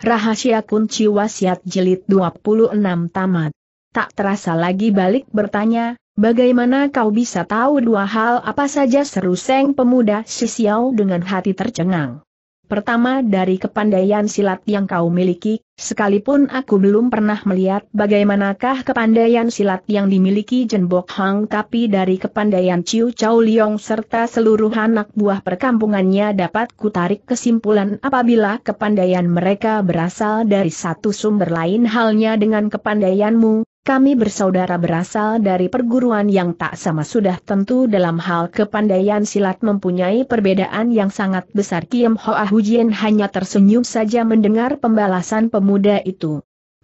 Rahasia Kunci Wasiat Jilid 26 Tamat. Tak terasa lagi balik bertanya, bagaimana kau bisa tahu dua hal apa saja seru Seng Pemuda Sisiau dengan hati tercengang. Pertama dari kepandaian silat yang kau miliki, sekalipun aku belum pernah melihat bagaimanakah kepandaian silat yang dimiliki Jenbok Hang tapi dari kepandaian Chiu Chau Liong serta seluruh anak buah perkampungannya dapat kutarik kesimpulan apabila kepandaian mereka berasal dari satu sumber lain halnya dengan kepandaianmu, kami bersaudara berasal dari perguruan yang tak sama sudah tentu dalam hal kepandaian silat mempunyai perbedaan yang sangat besar. Kiem Hoa Hujien hanya tersenyum saja mendengar pembalasan pemuda itu.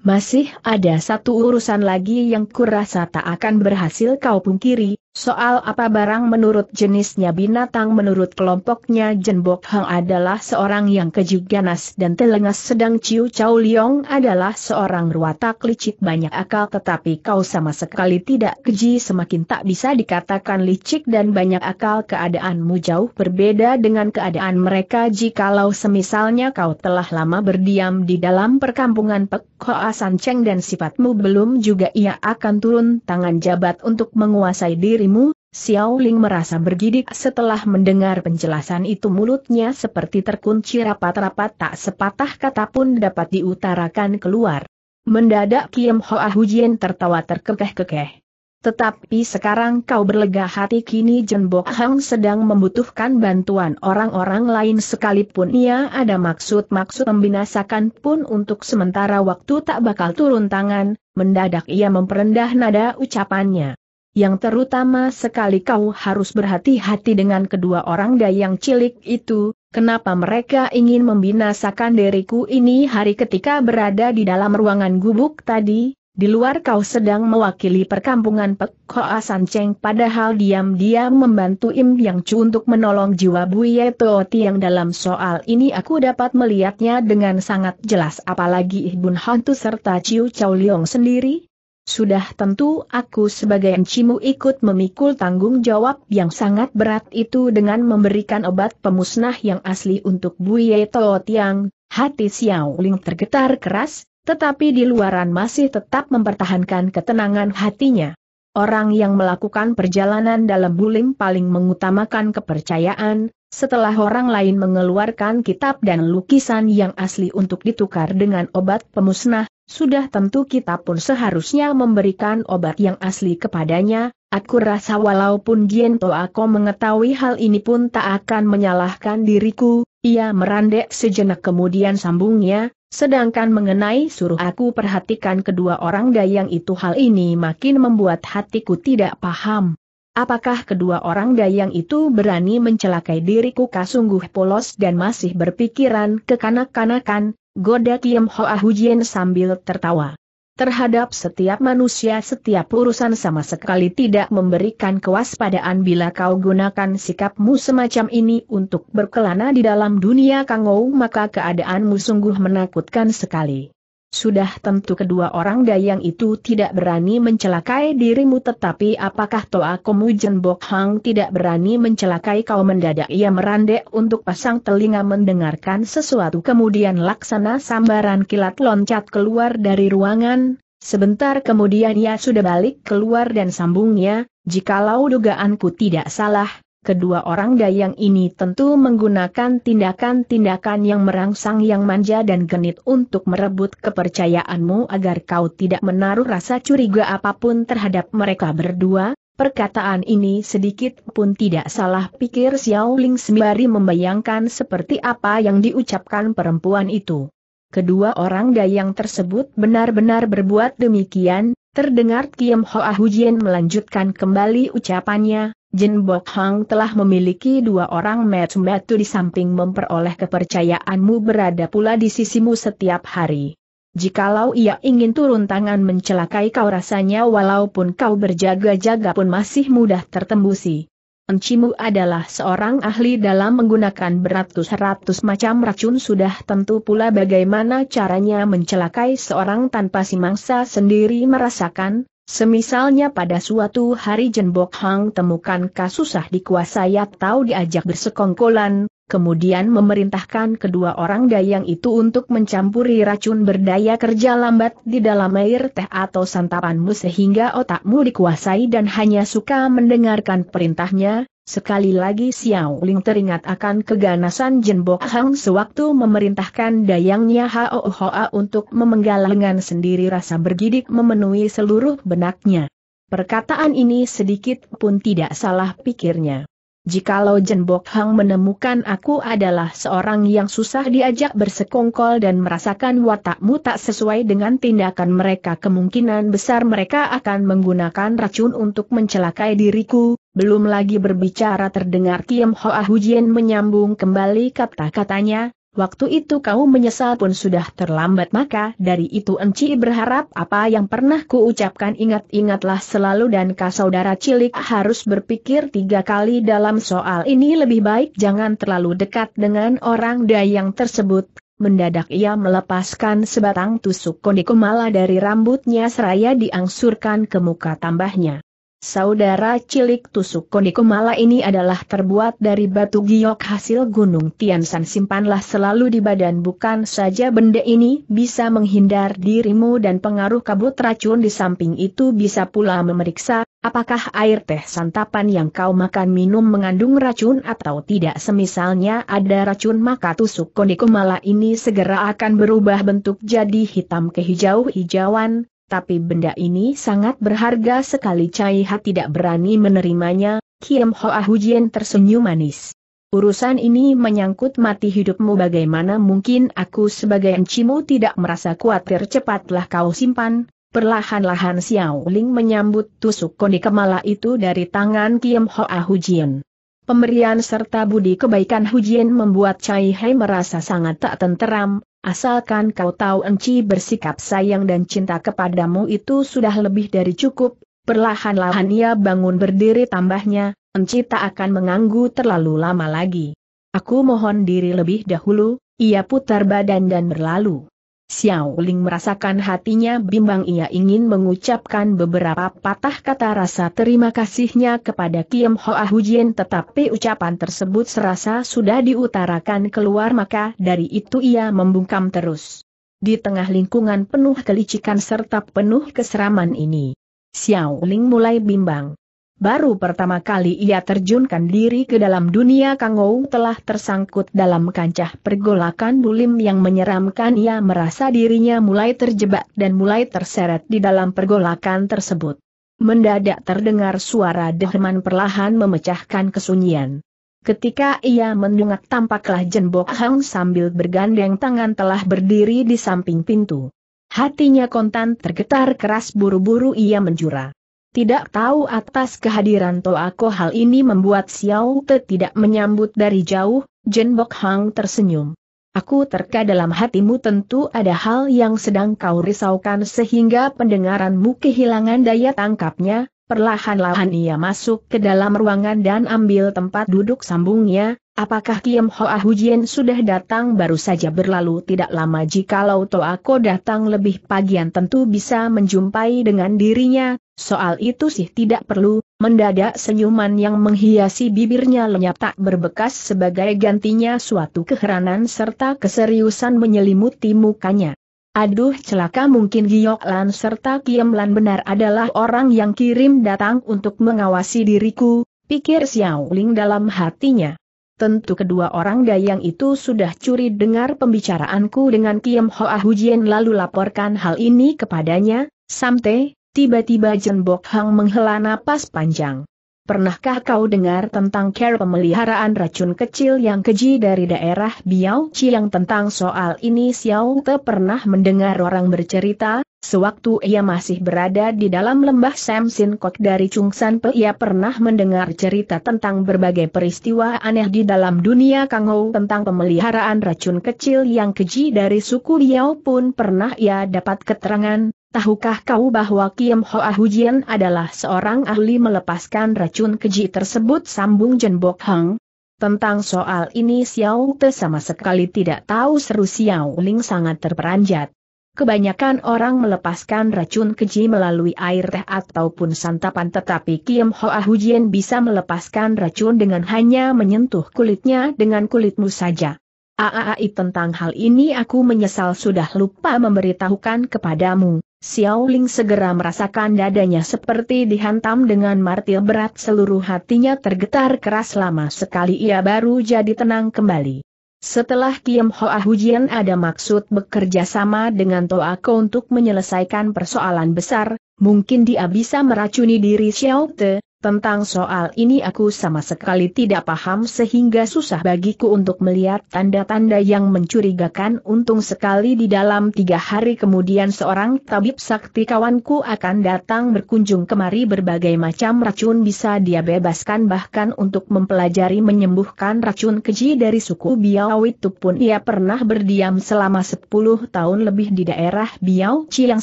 Masih ada satu urusan lagi yang kurasa tak akan berhasil kau pungkiri, soal apa barang menurut jenisnya binatang menurut kelompoknya Jenbok Hang adalah seorang yang keju ganas dan telengas sedang Ciu Chow Liong adalah seorang ruatak licik banyak akal tetapi kau sama sekali tidak keji semakin tak bisa dikatakan licik dan banyak akal keadaanmu jauh berbeda dengan keadaan mereka jikalau semisalnya kau telah lama berdiam di dalam perkampungan Pek San Cheng dan sifatmu belum juga ia akan turun tangan jabat untuk menguasai dirimu, Xiao Ling merasa bergidik setelah mendengar penjelasan itu mulutnya seperti terkunci rapat-rapat tak sepatah kata pun dapat diutarakan keluar. Mendadak Kim Hoa Hujian tertawa terkekeh-kekeh. Tetapi sekarang kau berlega hati kini Jenbok Hang sedang membutuhkan bantuan orang-orang lain sekalipun ia ada maksud-maksud membinasakan pun untuk sementara waktu tak bakal turun tangan, mendadak ia memperendah nada ucapannya. Yang terutama sekali kau harus berhati-hati dengan kedua orang dayang cilik itu, kenapa mereka ingin membinasakan diriku ini hari ketika berada di dalam ruangan gubuk tadi, di luar kau sedang mewakili perkampungan Pek Hoa San Cheng padahal diam-diam membantu Im Yang Chu untuk menolong jiwa Buye Tooti yang dalam soal ini aku dapat melihatnya dengan sangat jelas apalagi Ibun Hantu serta Ciu Chow Leong sendiri. Sudah tentu aku sebagai encimu ikut memikul tanggung jawab yang sangat berat itu dengan memberikan obat pemusnah yang asli untuk Buye Tooti yang hati Xiao Ling tergetar keras, tetapi di luaran masih tetap mempertahankan ketenangan hatinya. Orang yang melakukan perjalanan dalam bulim paling mengutamakan kepercayaan, setelah orang lain mengeluarkan kitab dan lukisan yang asli untuk ditukar dengan obat pemusnah, sudah tentu kita pun seharusnya memberikan obat yang asli kepadanya, aku rasa walaupun Giento aku mengetahui hal ini pun tak akan menyalahkan diriku, ia merandek sejenak kemudian sambungnya, Sedangkan mengenai suruh aku perhatikan kedua orang dayang itu hal ini makin membuat hatiku tidak paham. Apakah kedua orang dayang itu berani mencelakai diriku kasungguh polos dan masih berpikiran kekanak-kanakan, goda Kim Hoa Hujien sambil tertawa terhadap setiap manusia setiap urusan sama sekali tidak memberikan kewaspadaan bila kau gunakan sikapmu semacam ini untuk berkelana di dalam dunia kangou maka keadaanmu sungguh menakutkan sekali. Sudah tentu kedua orang dayang itu tidak berani mencelakai dirimu tetapi apakah Toa Komujen Bok Hang tidak berani mencelakai kau mendadak ia merandek untuk pasang telinga mendengarkan sesuatu kemudian laksana sambaran kilat loncat keluar dari ruangan, Sebentar kemudian ia sudah balik keluar dan sambungnya, jikalau dugaanku tidak salah, kedua orang dayang ini tentu menggunakan tindakan-tindakan yang merangsang yang manja dan genit untuk merebut kepercayaanmu agar kau tidak menaruh rasa curiga apapun terhadap mereka berdua. Perkataan ini sedikit pun tidak salah pikir Xiao Ling sembari membayangkan seperti apa yang diucapkan perempuan itu. Kedua orang dayang tersebut benar-benar berbuat demikian, terdengar Kiam Hoa Hujian melanjutkan kembali ucapannya, Jin Bok Hang telah memiliki dua orang metu-metu di samping memperoleh kepercayaanmu berada pula di sisimu setiap hari. Jikalau ia ingin turun tangan mencelakai kau rasanya walaupun kau berjaga-jaga pun masih mudah tertembusi. Encimu adalah seorang ahli dalam menggunakan beratus-ratus macam racun sudah tentu pula bagaimana caranya mencelakai seorang tanpa si mangsa sendiri merasakan, Semisalnya pada suatu hari Jenbok Hang temukan kasusah dikuasai atau diajak bersekongkolan, kemudian memerintahkan kedua orang dayang itu untuk mencampuri racun berdaya kerja lambat di dalam air teh atau santapanmu sehingga otakmu dikuasai dan hanya suka mendengarkan perintahnya, Sekali lagi Xiao Ling teringat akan keganasan Jenbok Hang sewaktu memerintahkan dayangnya Hao Hoa untuk memenggal lengan sendiri rasa bergidik memenuhi seluruh benaknya. Perkataan ini sedikit pun tidak salah pikirnya. Jikalau Jenbok Hang menemukan aku adalah seorang yang susah diajak bersekongkol dan merasakan watakmu tak sesuai dengan tindakan mereka kemungkinan besar mereka akan menggunakan racun untuk mencelakai diriku, belum lagi berbicara terdengar Kiem Hoa Hujien menyambung kembali kata-katanya, Waktu itu kau menyesal pun sudah terlambat maka dari itu Enci berharap apa yang pernah ku ucapkan ingat-ingatlah selalu dan kau saudara cilik harus berpikir tiga kali dalam soal ini lebih baik jangan terlalu dekat dengan orang dayang tersebut. Mendadak ia melepaskan sebatang tusuk konde dari rambutnya seraya diangsurkan ke muka tambahnya. Saudara cilik tusuk Konikomala ini adalah terbuat dari batu giok hasil gunung Tiansan simpanlah selalu di badan bukan saja benda ini bisa menghindar dirimu dan pengaruh kabut racun di samping itu bisa pula memeriksa, apakah air teh santapan yang kau makan minum mengandung racun atau tidak semisalnya ada racun maka tusuk Konikomala ini segera akan berubah bentuk jadi hitam kehijau-hijauan, tapi benda ini sangat berharga sekali Cai Ha tidak berani menerimanya, Kiem Hoa Hujian tersenyum manis. Urusan ini menyangkut mati hidupmu bagaimana mungkin aku sebagai encimu tidak merasa khawatir cepatlah kau simpan, Perlahan-lahan Xiao Ling menyambut tusuk kondi kemala itu dari tangan Ho Hoa Hujian. Pemberian serta budi kebaikan Hujian membuat Cai Hai merasa sangat tak tenteram, Asalkan kau tahu Enci bersikap sayang dan cinta kepadamu itu sudah lebih dari cukup, perlahan-lahan ia bangun berdiri tambahnya, Enci tak akan menganggu terlalu lama lagi. Aku mohon diri lebih dahulu, ia putar badan dan berlalu. Xiao Ling merasakan hatinya bimbang ia ingin mengucapkan beberapa patah kata rasa terima kasihnya kepada Kiem Hoa Hujian tetapi ucapan tersebut serasa sudah diutarakan keluar maka dari itu ia membungkam terus. Di tengah lingkungan penuh kelicikan serta penuh keseraman ini, Xiao Ling mulai bimbang. Baru pertama kali ia terjunkan diri ke dalam dunia Kangou telah tersangkut dalam kancah pergolakan bulim yang menyeramkan ia merasa dirinya mulai terjebak dan mulai terseret di dalam pergolakan tersebut. Mendadak terdengar suara Dehman perlahan memecahkan kesunyian. Ketika ia mendongak tampaklah Jenbok Hang sambil bergandeng tangan telah berdiri di samping pintu. Hatinya kontan tergetar keras buru-buru ia menjura. Tidak tahu atas kehadiran Toako hal ini membuat Xiao Te tidak menyambut dari jauh, Jen Bok Hang tersenyum. Aku terka dalam hatimu tentu ada hal yang sedang kau risaukan sehingga pendengaranmu kehilangan daya tangkapnya, perlahan-lahan ia masuk ke dalam ruangan dan ambil tempat duduk sambungnya, apakah Kiem Hoa Hujien sudah datang baru saja berlalu tidak lama jikalau Toako datang lebih pagian tentu bisa menjumpai dengan dirinya, Soal itu sih tidak perlu, mendadak senyuman yang menghiasi bibirnya lenyap tak berbekas sebagai gantinya suatu keheranan serta keseriusan menyelimuti mukanya. Aduh celaka mungkin Giok Lan serta Kiem Lan benar adalah orang yang kirim datang untuk mengawasi diriku, pikir Xiao Ling dalam hatinya. Tentu kedua orang dayang itu sudah curi dengar pembicaraanku dengan Kiem Hoa Hujian lalu laporkan hal ini kepadanya, Samte, Tiba-tiba Jen Bok Hang menghela napas panjang. Pernahkah kau dengar tentang care pemeliharaan racun kecil yang keji dari daerah Biao Chiang tentang soal ini Xiao Te pernah mendengar orang bercerita, sewaktu ia masih berada di dalam lembah Samsin Kok dari Chungsan Pe ia pernah mendengar cerita tentang berbagai peristiwa aneh di dalam dunia Kang Kangou tentang pemeliharaan racun kecil yang keji dari suku Biao pun pernah ia dapat keterangan, Tahukah kau bahwa Kiem Hoa Hujian adalah seorang ahli melepaskan racun keji tersebut sambung Jenbok Hang. Tentang soal ini Xiao Te sama sekali tidak tahu seru Xiao Ling sangat terperanjat. Kebanyakan orang melepaskan racun keji melalui air teh ataupun santapan tetapi Kiem Hoa Hujian bisa melepaskan racun dengan hanya menyentuh kulitnya dengan kulitmu saja. Aai tentang hal ini aku menyesal sudah lupa memberitahukan kepadamu. Xiao Ling segera merasakan dadanya seperti dihantam dengan martil berat seluruh hatinya tergetar keras lama sekali ia baru jadi tenang kembali. Setelah Kiam Hoa Hujian ada maksud bekerja sama dengan Toa Ko untuk menyelesaikan persoalan besar, mungkin dia bisa meracuni diri Xiao Te, tentang soal ini aku sama sekali tidak paham sehingga susah bagiku untuk melihat tanda-tanda yang mencurigakan untung sekali di dalam tiga hari kemudian seorang tabib sakti kawanku akan datang berkunjung kemari berbagai macam racun bisa dia bebaskan bahkan untuk mempelajari menyembuhkan racun keji dari suku Biau itu pun ia pernah berdiam selama 10 tahun lebih di daerah Biau Ciang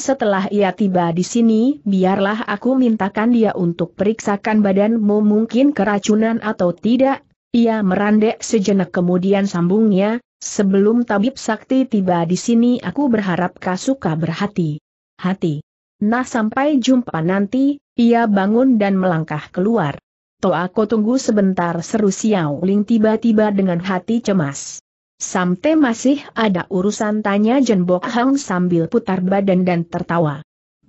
setelah ia tiba di sini biarlah aku mintakan dia untuk periksakan merasakan badanmu mungkin keracunan atau tidak? Ia merandek sejenak kemudian sambungnya, sebelum tabib sakti tiba di sini aku berharap kau suka berhati. Hati. Nah sampai jumpa nanti, ia bangun dan melangkah keluar. Toh aku tunggu sebentar seru Xiao Ling tiba-tiba dengan hati cemas. Sampai masih ada urusan tanya Jenbok Hang sambil putar badan dan tertawa.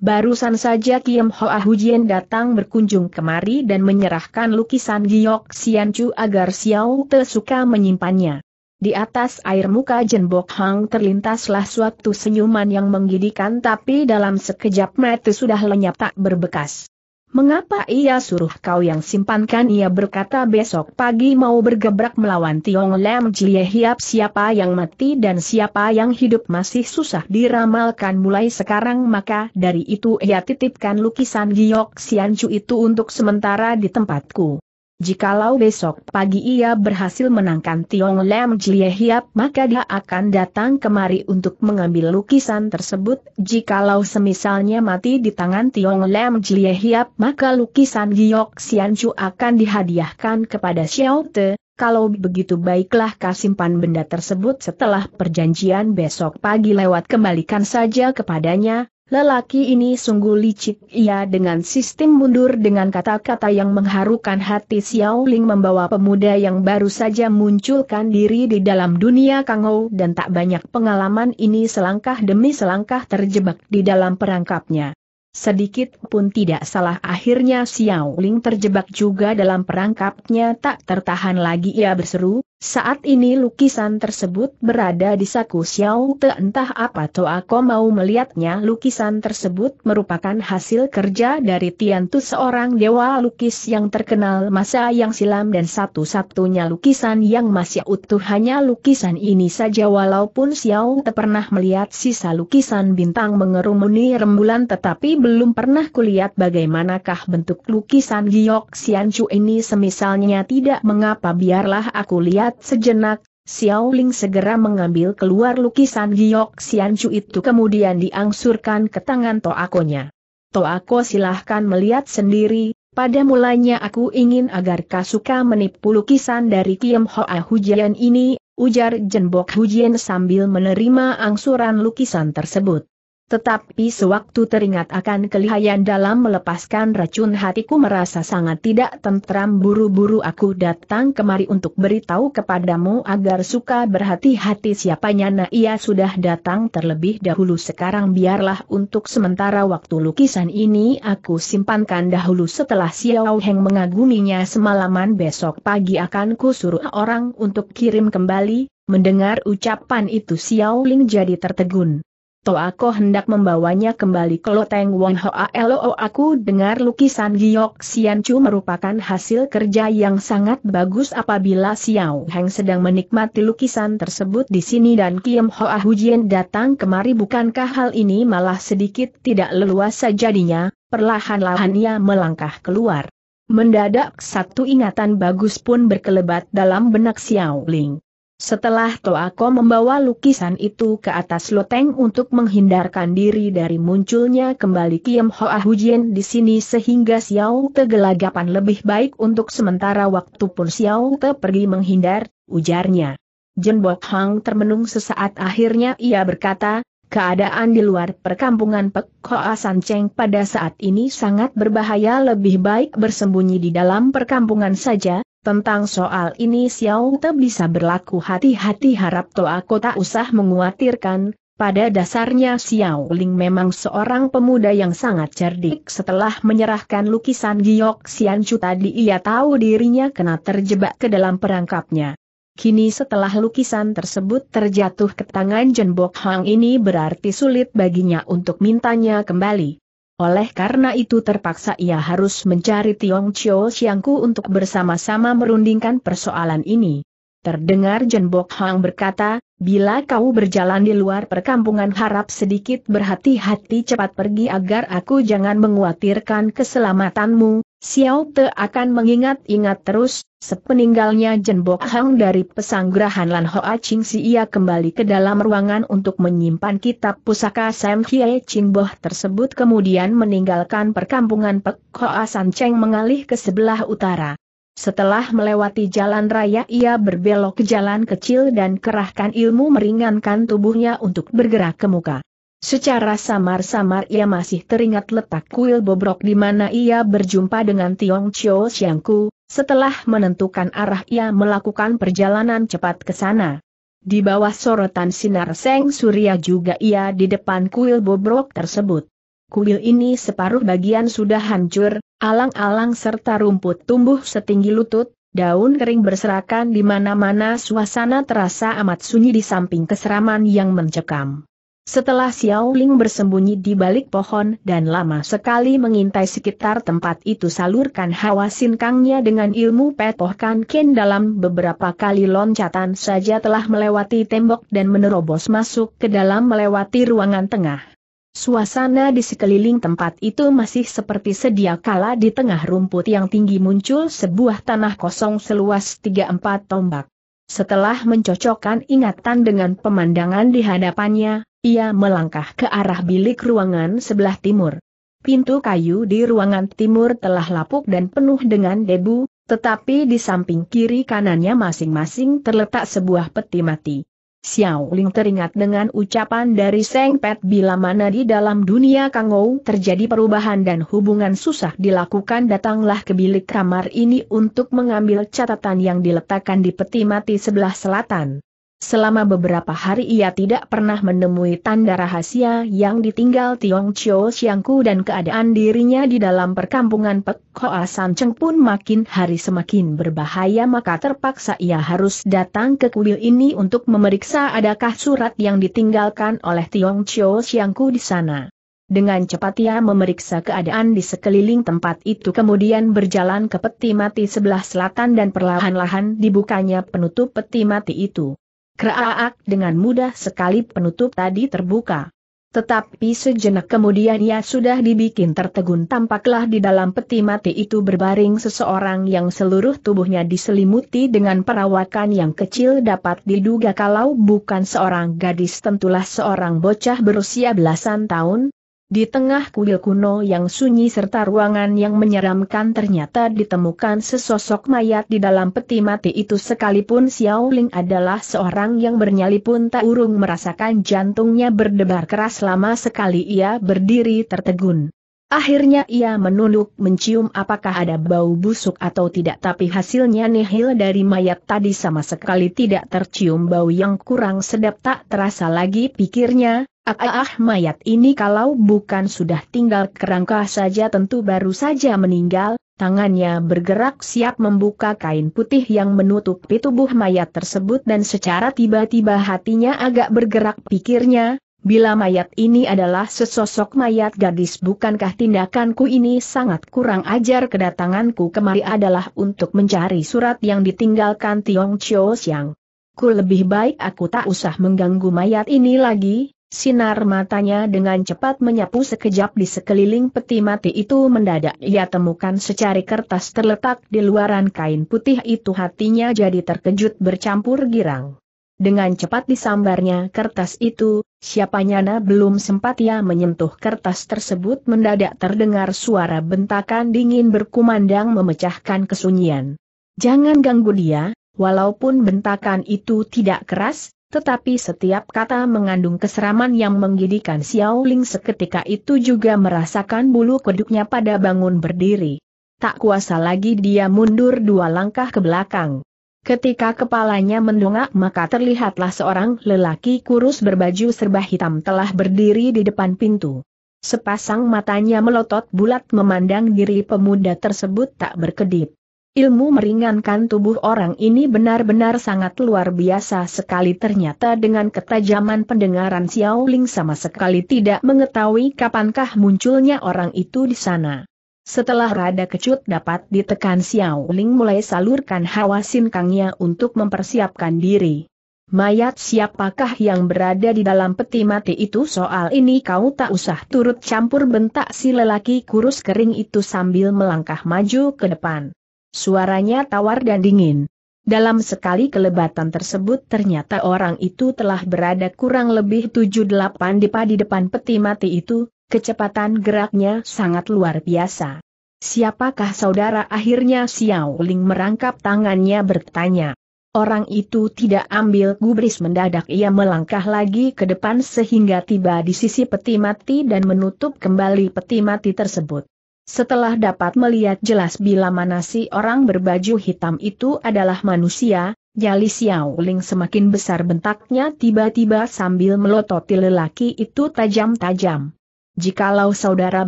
Barusan saja Kiem Hoa Hujian datang berkunjung kemari dan menyerahkan lukisan Giok Xian Chu agar Xiao Te suka menyimpannya. Di atas air muka Jenbok Hang terlintaslah suatu senyuman yang menggidikan tapi dalam sekejap mata sudah lenyap tak berbekas. Mengapa ia suruh kau yang simpankan ia berkata besok pagi mau bergebrak melawan Tiong Lam Jie Hiap siapa yang mati dan siapa yang hidup masih susah diramalkan mulai sekarang maka dari itu ia titipkan lukisan Giok Chu itu untuk sementara di tempatku. Jikalau besok pagi ia berhasil menangkan Tiong Lam Jie Hiap maka dia akan datang kemari untuk mengambil lukisan tersebut. Jikalau semisalnya mati di tangan Tiong Lam Jie Hiap maka lukisan Giok Chu akan dihadiahkan kepada Xiao Te. Kalau begitu baiklah kasimpan benda tersebut setelah perjanjian besok pagi lewat kembalikan saja kepadanya, Lelaki ini sungguh licik, ia dengan sistem mundur dengan kata-kata yang mengharukan hati Xiao Ling membawa pemuda yang baru saja munculkan diri di dalam dunia Kangou dan tak banyak pengalaman ini selangkah demi selangkah terjebak di dalam perangkapnya. Sedikit pun tidak salah akhirnya Xiao Ling terjebak juga dalam perangkapnya tak tertahan lagi ia berseru, saat ini lukisan tersebut berada di saku Xiao Te entah apa to aku mau melihatnya lukisan tersebut merupakan hasil kerja dari Tiantu seorang dewa lukis yang terkenal masa yang silam dan satu-satunya lukisan yang masih utuh hanya lukisan ini saja walaupun Xiao Te pernah melihat sisa lukisan bintang mengerumuni rembulan tetapi belum pernah kulihat bagaimanakah bentuk lukisan Giok Xianchu ini semisalnya tidak mengapa biarlah aku lihat Melihat sejenak, Xiao Ling segera mengambil keluar lukisan Giok Xianchu itu kemudian diangsurkan ke tangan Toakonya. Toako silahkan melihat sendiri, pada mulanya aku ingin agar Kasuka menipu lukisan dari Kiem Hoa Hujian ini, ujar Jenbok Hujian sambil menerima angsuran lukisan tersebut. Tetapi sewaktu teringat akan kelihayan dalam melepaskan racun hatiku merasa sangat tidak tentram buru-buru aku datang kemari untuk beritahu kepadamu agar suka berhati-hati siapanya nah ia sudah datang terlebih dahulu sekarang biarlah untuk sementara waktu lukisan ini aku simpankan dahulu setelah Xiao Heng mengaguminya semalaman besok pagi akan ku suruh orang untuk kirim kembali, mendengar ucapan itu Xiao Ling jadi tertegun. Toa aku hendak membawanya kembali ke Loteng Wong Hoa Loo oh, aku dengar lukisan Giok Sian Chu merupakan hasil kerja yang sangat bagus apabila Xiao Heng sedang menikmati lukisan tersebut di sini dan Kim Hoa Hujian datang kemari bukankah hal ini malah sedikit tidak leluasa jadinya, perlahan-lahan ia melangkah keluar. Mendadak satu ingatan bagus pun berkelebat dalam benak Xiao Ling. Setelah Toako membawa lukisan itu ke atas loteng untuk menghindarkan diri dari munculnya kembali Kiem Hoa Hujian di sini sehingga Xiao Te gelagapan lebih baik untuk sementara waktu pun Xiao Te pergi menghindar, ujarnya. Jen Bok Hang termenung sesaat akhirnya ia berkata, keadaan di luar perkampungan Pek Hoa San Cheng pada saat ini sangat berbahaya lebih baik bersembunyi di dalam perkampungan saja, tentang soal ini Xiao Te bisa berlaku hati-hati harap Toa tak usah menguatirkan, pada dasarnya Xiao Ling memang seorang pemuda yang sangat cerdik setelah menyerahkan lukisan Giok Xianchu tadi ia tahu dirinya kena terjebak ke dalam perangkapnya. Kini setelah lukisan tersebut terjatuh ke tangan Jenbok Hang ini berarti sulit baginya untuk mintanya kembali. Oleh karena itu terpaksa ia harus mencari Tiong Chio Siangku untuk bersama-sama merundingkan persoalan ini. Terdengar Jen Bok Hang berkata, bila kau berjalan di luar perkampungan harap sedikit berhati-hati cepat pergi agar aku jangan menguatirkan keselamatanmu, Xiao Te akan mengingat-ingat terus, sepeninggalnya Jenbok Hang dari pesanggrahan Lan Hoa Ching Si ia kembali ke dalam ruangan untuk menyimpan kitab pusaka Sam Hie Ching Boh tersebut kemudian meninggalkan perkampungan Pek Hoa San Cheng mengalih ke sebelah utara. Setelah melewati jalan raya ia berbelok ke jalan kecil dan kerahkan ilmu meringankan tubuhnya untuk bergerak ke muka. Secara samar-samar ia masih teringat letak kuil bobrok di mana ia berjumpa dengan Tiong Chio Xiangku, setelah menentukan arah ia melakukan perjalanan cepat ke sana. Di bawah sorotan sinar Seng Surya juga ia di depan kuil bobrok tersebut. Kuil ini separuh bagian sudah hancur, alang-alang serta rumput tumbuh setinggi lutut, daun kering berserakan di mana-mana suasana terasa amat sunyi di samping keseraman yang mencekam. Setelah Xiao Ling bersembunyi di balik pohon dan lama sekali mengintai sekitar tempat itu salurkan hawa sinkangnya dengan ilmu petohkan ken dalam beberapa kali loncatan saja telah melewati tembok dan menerobos masuk ke dalam melewati ruangan tengah. Suasana di sekeliling tempat itu masih seperti sedia kala di tengah rumput yang tinggi muncul sebuah tanah kosong seluas 3-4 tombak. Setelah mencocokkan ingatan dengan pemandangan di hadapannya, ia melangkah ke arah bilik ruangan sebelah timur. Pintu kayu di ruangan timur telah lapuk dan penuh dengan debu, tetapi di samping kiri kanannya masing-masing terletak sebuah peti mati. Xiao Ling teringat dengan ucapan dari Seng Pet bila mana di dalam dunia Kangou terjadi perubahan dan hubungan susah dilakukan datanglah ke bilik kamar ini untuk mengambil catatan yang diletakkan di peti mati sebelah selatan. Selama beberapa hari ia tidak pernah menemui tanda rahasia yang ditinggal Tiong Chiu Xiangku dan keadaan dirinya di dalam perkampungan Pek Hoa Cheng pun makin hari semakin berbahaya maka terpaksa ia harus datang ke kuil ini untuk memeriksa adakah surat yang ditinggalkan oleh Tiong Chiu Xiangku di sana. Dengan cepat ia memeriksa keadaan di sekeliling tempat itu kemudian berjalan ke peti mati sebelah selatan dan perlahan-lahan dibukanya penutup peti mati itu. Kraak dengan mudah sekali penutup tadi terbuka. Tetapi sejenak kemudian ia sudah dibikin tertegun tampaklah di dalam peti mati itu berbaring seseorang yang seluruh tubuhnya diselimuti dengan perawakan yang kecil dapat diduga kalau bukan seorang gadis tentulah seorang bocah berusia belasan tahun, di tengah kuil kuno yang sunyi serta ruangan yang menyeramkan ternyata ditemukan sesosok mayat di dalam peti mati itu sekalipun Xiao Ling adalah seorang yang bernyali pun tak urung merasakan jantungnya berdebar keras lama sekali ia berdiri tertegun. Akhirnya ia menunduk mencium apakah ada bau busuk atau tidak tapi hasilnya nihil dari mayat tadi sama sekali tidak tercium bau yang kurang sedap tak terasa lagi pikirnya, ah, ah, ah mayat ini kalau bukan sudah tinggal kerangka saja tentu baru saja meninggal, tangannya bergerak siap membuka kain putih yang menutupi tubuh mayat tersebut dan secara tiba-tiba hatinya agak bergerak pikirnya, Bila mayat ini adalah sesosok mayat gadis bukankah tindakanku ini sangat kurang ajar kedatanganku kemari adalah untuk mencari surat yang ditinggalkan Tiong Chiu Siang. Ku lebih baik aku tak usah mengganggu mayat ini lagi, sinar matanya dengan cepat menyapu sekejap di sekeliling peti mati itu mendadak ia temukan secari kertas terletak di luaran kain putih itu hatinya jadi terkejut bercampur girang. Dengan cepat disambarnya kertas itu, siapa nyana belum sempat ia menyentuh kertas tersebut mendadak terdengar suara bentakan dingin berkumandang memecahkan kesunyian. Jangan ganggu dia, walaupun bentakan itu tidak keras, tetapi setiap kata mengandung keseraman yang menggidikan Xiao Ling seketika itu juga merasakan bulu kuduknya pada bangun berdiri. Tak kuasa lagi dia mundur dua langkah ke belakang. Ketika kepalanya mendongak maka terlihatlah seorang lelaki kurus berbaju serba hitam telah berdiri di depan pintu. Sepasang matanya melotot bulat memandang diri pemuda tersebut tak berkedip. Ilmu meringankan tubuh orang ini benar-benar sangat luar biasa sekali ternyata dengan ketajaman pendengaran Xiao Ling sama sekali tidak mengetahui kapankah munculnya orang itu di sana. Setelah rada kecut dapat ditekan Xiao Ling mulai salurkan hawa sinkangnya untuk mempersiapkan diri. Mayat siapakah yang berada di dalam peti mati itu soal ini kau tak usah turut campur bentak si lelaki kurus kering itu sambil melangkah maju ke depan. Suaranya tawar dan dingin. Dalam sekali kelebatan tersebut ternyata orang itu telah berada kurang lebih 7-8 depa di depan peti mati itu, Kecepatan geraknya sangat luar biasa. Siapakah saudara akhirnya Xiao Ling merangkap tangannya bertanya. Orang itu tidak ambil gubris mendadak ia melangkah lagi ke depan sehingga tiba di sisi peti mati dan menutup kembali peti mati tersebut. Setelah dapat melihat jelas bila mana si orang berbaju hitam itu adalah manusia, jali Xiao Ling semakin besar bentaknya tiba-tiba sambil melototi lelaki itu tajam-tajam. Jikalau saudara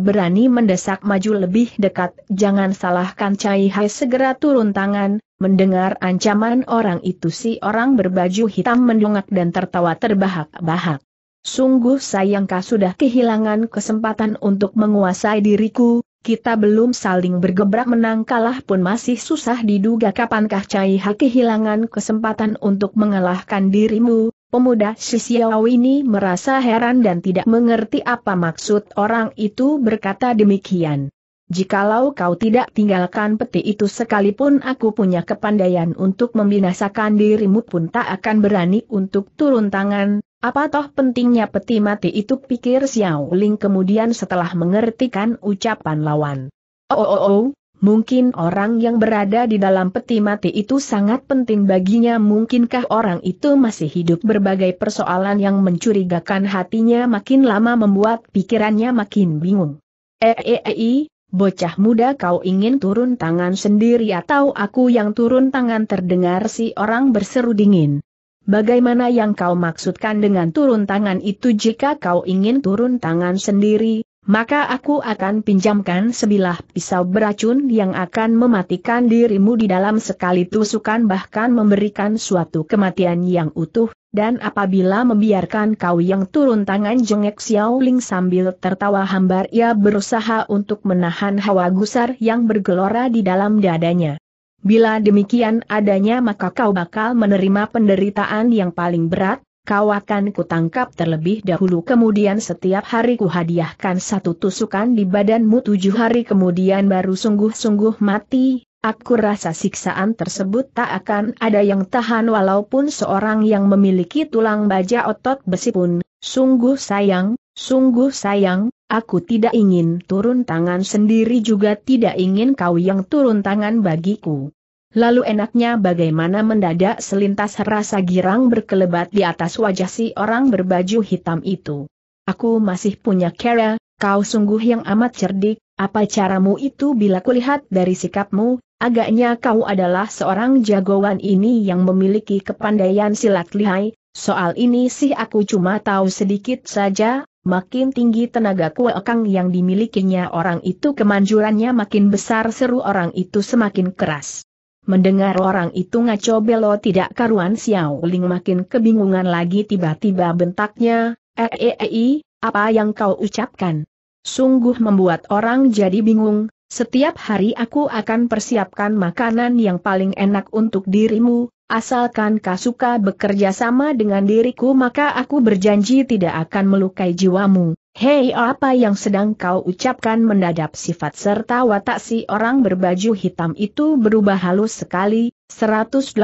berani mendesak maju lebih dekat, jangan salahkan Cai Hai segera turun tangan, mendengar ancaman orang itu si orang berbaju hitam mendongak dan tertawa terbahak-bahak. Sungguh sayangkah sudah kehilangan kesempatan untuk menguasai diriku, kita belum saling bergebrak menang kalah pun masih susah diduga kapankah Cai Hai kehilangan kesempatan untuk mengalahkan dirimu, Pemuda Shisiao ini merasa heran dan tidak mengerti apa maksud orang itu berkata demikian. Jikalau kau tidak tinggalkan peti itu sekalipun aku punya kepandaian untuk membinasakan dirimu pun tak akan berani untuk turun tangan, apa toh pentingnya peti mati itu pikir Xiao Ling kemudian setelah mengertikan ucapan lawan. Oh oh oh, oh. Mungkin orang yang berada di dalam peti mati itu sangat penting baginya mungkinkah orang itu masih hidup berbagai persoalan yang mencurigakan hatinya makin lama membuat pikirannya makin bingung. Eei, eh, eh, eh, bocah muda kau ingin turun tangan sendiri atau aku yang turun tangan terdengar si orang berseru dingin. Bagaimana yang kau maksudkan dengan turun tangan itu jika kau ingin turun tangan sendiri, maka aku akan pinjamkan sebilah pisau beracun yang akan mematikan dirimu di dalam sekali tusukan bahkan memberikan suatu kematian yang utuh, dan apabila membiarkan kau yang turun tangan jengek Ling sambil tertawa hambar ia berusaha untuk menahan hawa gusar yang bergelora di dalam dadanya. Bila demikian adanya maka kau bakal menerima penderitaan yang paling berat, kau akan kutangkap terlebih dahulu kemudian setiap hari kuhadiahkan satu tusukan di badanmu tujuh hari kemudian baru sungguh-sungguh mati, aku rasa siksaan tersebut tak akan ada yang tahan walaupun seorang yang memiliki tulang baja otot besi pun, sungguh sayang, sungguh sayang, aku tidak ingin turun tangan sendiri juga tidak ingin kau yang turun tangan bagiku. Lalu enaknya bagaimana mendadak selintas rasa girang berkelebat di atas wajah si orang berbaju hitam itu. Aku masih punya kera, kau sungguh yang amat cerdik, apa caramu itu bila kulihat dari sikapmu, agaknya kau adalah seorang jagoan ini yang memiliki kepandaian silat lihai, soal ini sih aku cuma tahu sedikit saja, makin tinggi tenaga kuekang yang dimilikinya orang itu kemanjurannya makin besar seru orang itu semakin keras. Mendengar orang itu ngaco belo tidak karuan Xiao Ling makin kebingungan lagi tiba-tiba bentaknya, eh Eei, eh, eh, eh, apa yang kau ucapkan? Sungguh membuat orang jadi bingung, setiap hari aku akan persiapkan makanan yang paling enak untuk dirimu, asalkan kau suka bekerja sama dengan diriku maka aku berjanji tidak akan melukai jiwamu. Hei apa yang sedang kau ucapkan mendadak sifat serta watak si orang berbaju hitam itu berubah halus sekali, 180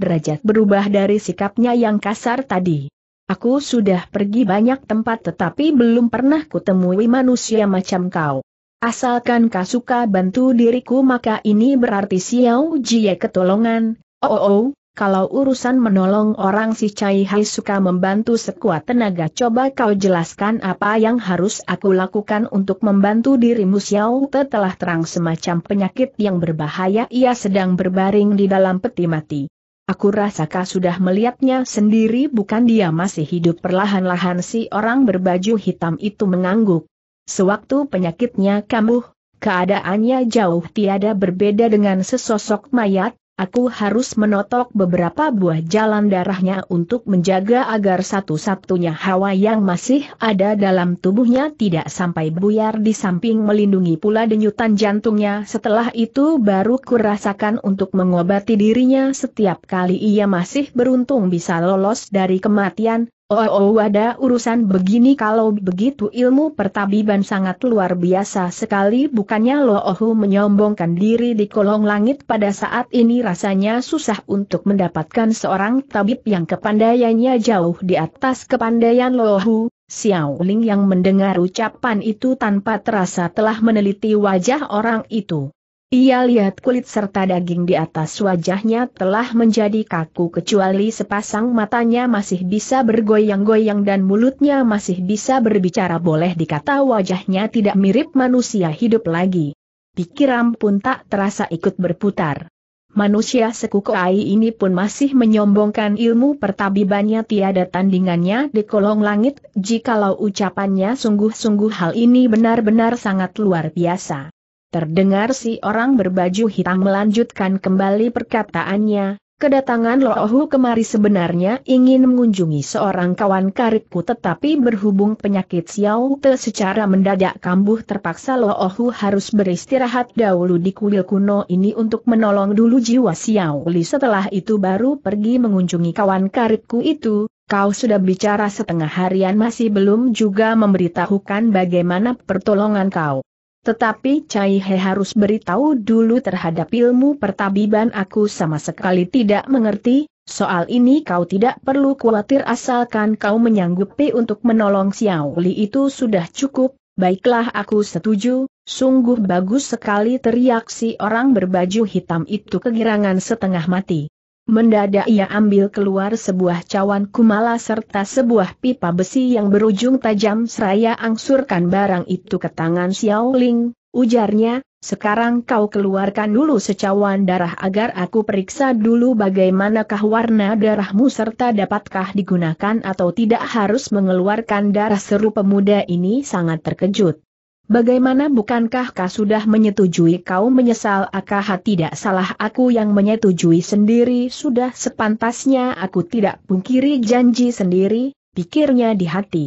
derajat berubah dari sikapnya yang kasar tadi. Aku sudah pergi banyak tempat tetapi belum pernah kutemui manusia macam kau. Asalkan kau suka bantu diriku maka ini berarti Xiao Jie ketolongan, oh oh oh, kalau urusan menolong orang si Cai Hai suka membantu sekuat tenaga coba kau jelaskan apa yang harus aku lakukan untuk membantu dirimu Xiao Te telah terang semacam penyakit yang berbahaya ia sedang berbaring di dalam peti mati. Aku rasa kau sudah melihatnya sendiri bukan dia masih hidup perlahan-lahan si orang berbaju hitam itu mengangguk. Sewaktu penyakitnya kambuh, keadaannya jauh tiada berbeda dengan sesosok mayat, aku harus menotok beberapa buah jalan darahnya untuk menjaga agar satu-satunya hawa yang masih ada dalam tubuhnya tidak sampai buyar di samping melindungi pula denyutan jantungnya. Setelah itu baru kurasakan untuk mengobati dirinya setiap kali ia masih beruntung bisa lolos dari kematian, Oh, oh ada urusan begini kalau begitu ilmu pertabiban sangat luar biasa sekali bukannya Loohu menyombongkan diri di kolong langit pada saat ini rasanya susah untuk mendapatkan seorang tabib yang kepandaiannya jauh di atas kepandaian Loohu. Xiao Ling yang mendengar ucapan itu tanpa terasa telah meneliti wajah orang itu. Ia lihat kulit serta daging di atas wajahnya telah menjadi kaku kecuali sepasang matanya masih bisa bergoyang-goyang dan mulutnya masih bisa berbicara boleh dikata wajahnya tidak mirip manusia hidup lagi. Pikiran pun tak terasa ikut berputar. Manusia sekuku Ai ini pun masih menyombongkan ilmu pertabibannya tiada tandingannya di kolong langit, jikalau ucapannya sungguh-sungguh hal ini benar-benar sangat luar biasa. Terdengar si orang berbaju hitam melanjutkan kembali perkataannya, kedatangan Lohu kemari sebenarnya ingin mengunjungi seorang kawan karibku tetapi berhubung penyakit Xiao Te secara mendadak kambuh terpaksa Lohu harus beristirahat dahulu di kuil kuno ini untuk menolong dulu jiwa Xiao Li setelah itu baru pergi mengunjungi kawan karibku itu, kau sudah bicara setengah harian masih belum juga memberitahukan bagaimana pertolongan kau. Tetapi Cai He harus beritahu dulu terhadap ilmu pertabiban aku sama sekali tidak mengerti, soal ini kau tidak perlu khawatir asalkan kau menyanggupi untuk menolong Xiao Li itu sudah cukup, baiklah aku setuju, sungguh bagus sekali teriak si orang berbaju hitam itu kegirangan setengah mati. Mendadak ia ambil keluar sebuah cawan kumala serta sebuah pipa besi yang berujung tajam seraya angsurkan barang itu ke tangan Xiao Ling, ujarnya, sekarang kau keluarkan dulu secawan darah agar aku periksa dulu bagaimanakah warna darahmu serta dapatkah digunakan atau tidak harus mengeluarkan darah seru pemuda ini sangat terkejut. Bagaimana bukankah kau sudah menyetujui kau menyesal akah tidak salah aku yang menyetujui sendiri sudah sepantasnya aku tidak pungkiri janji sendiri, pikirnya di hati.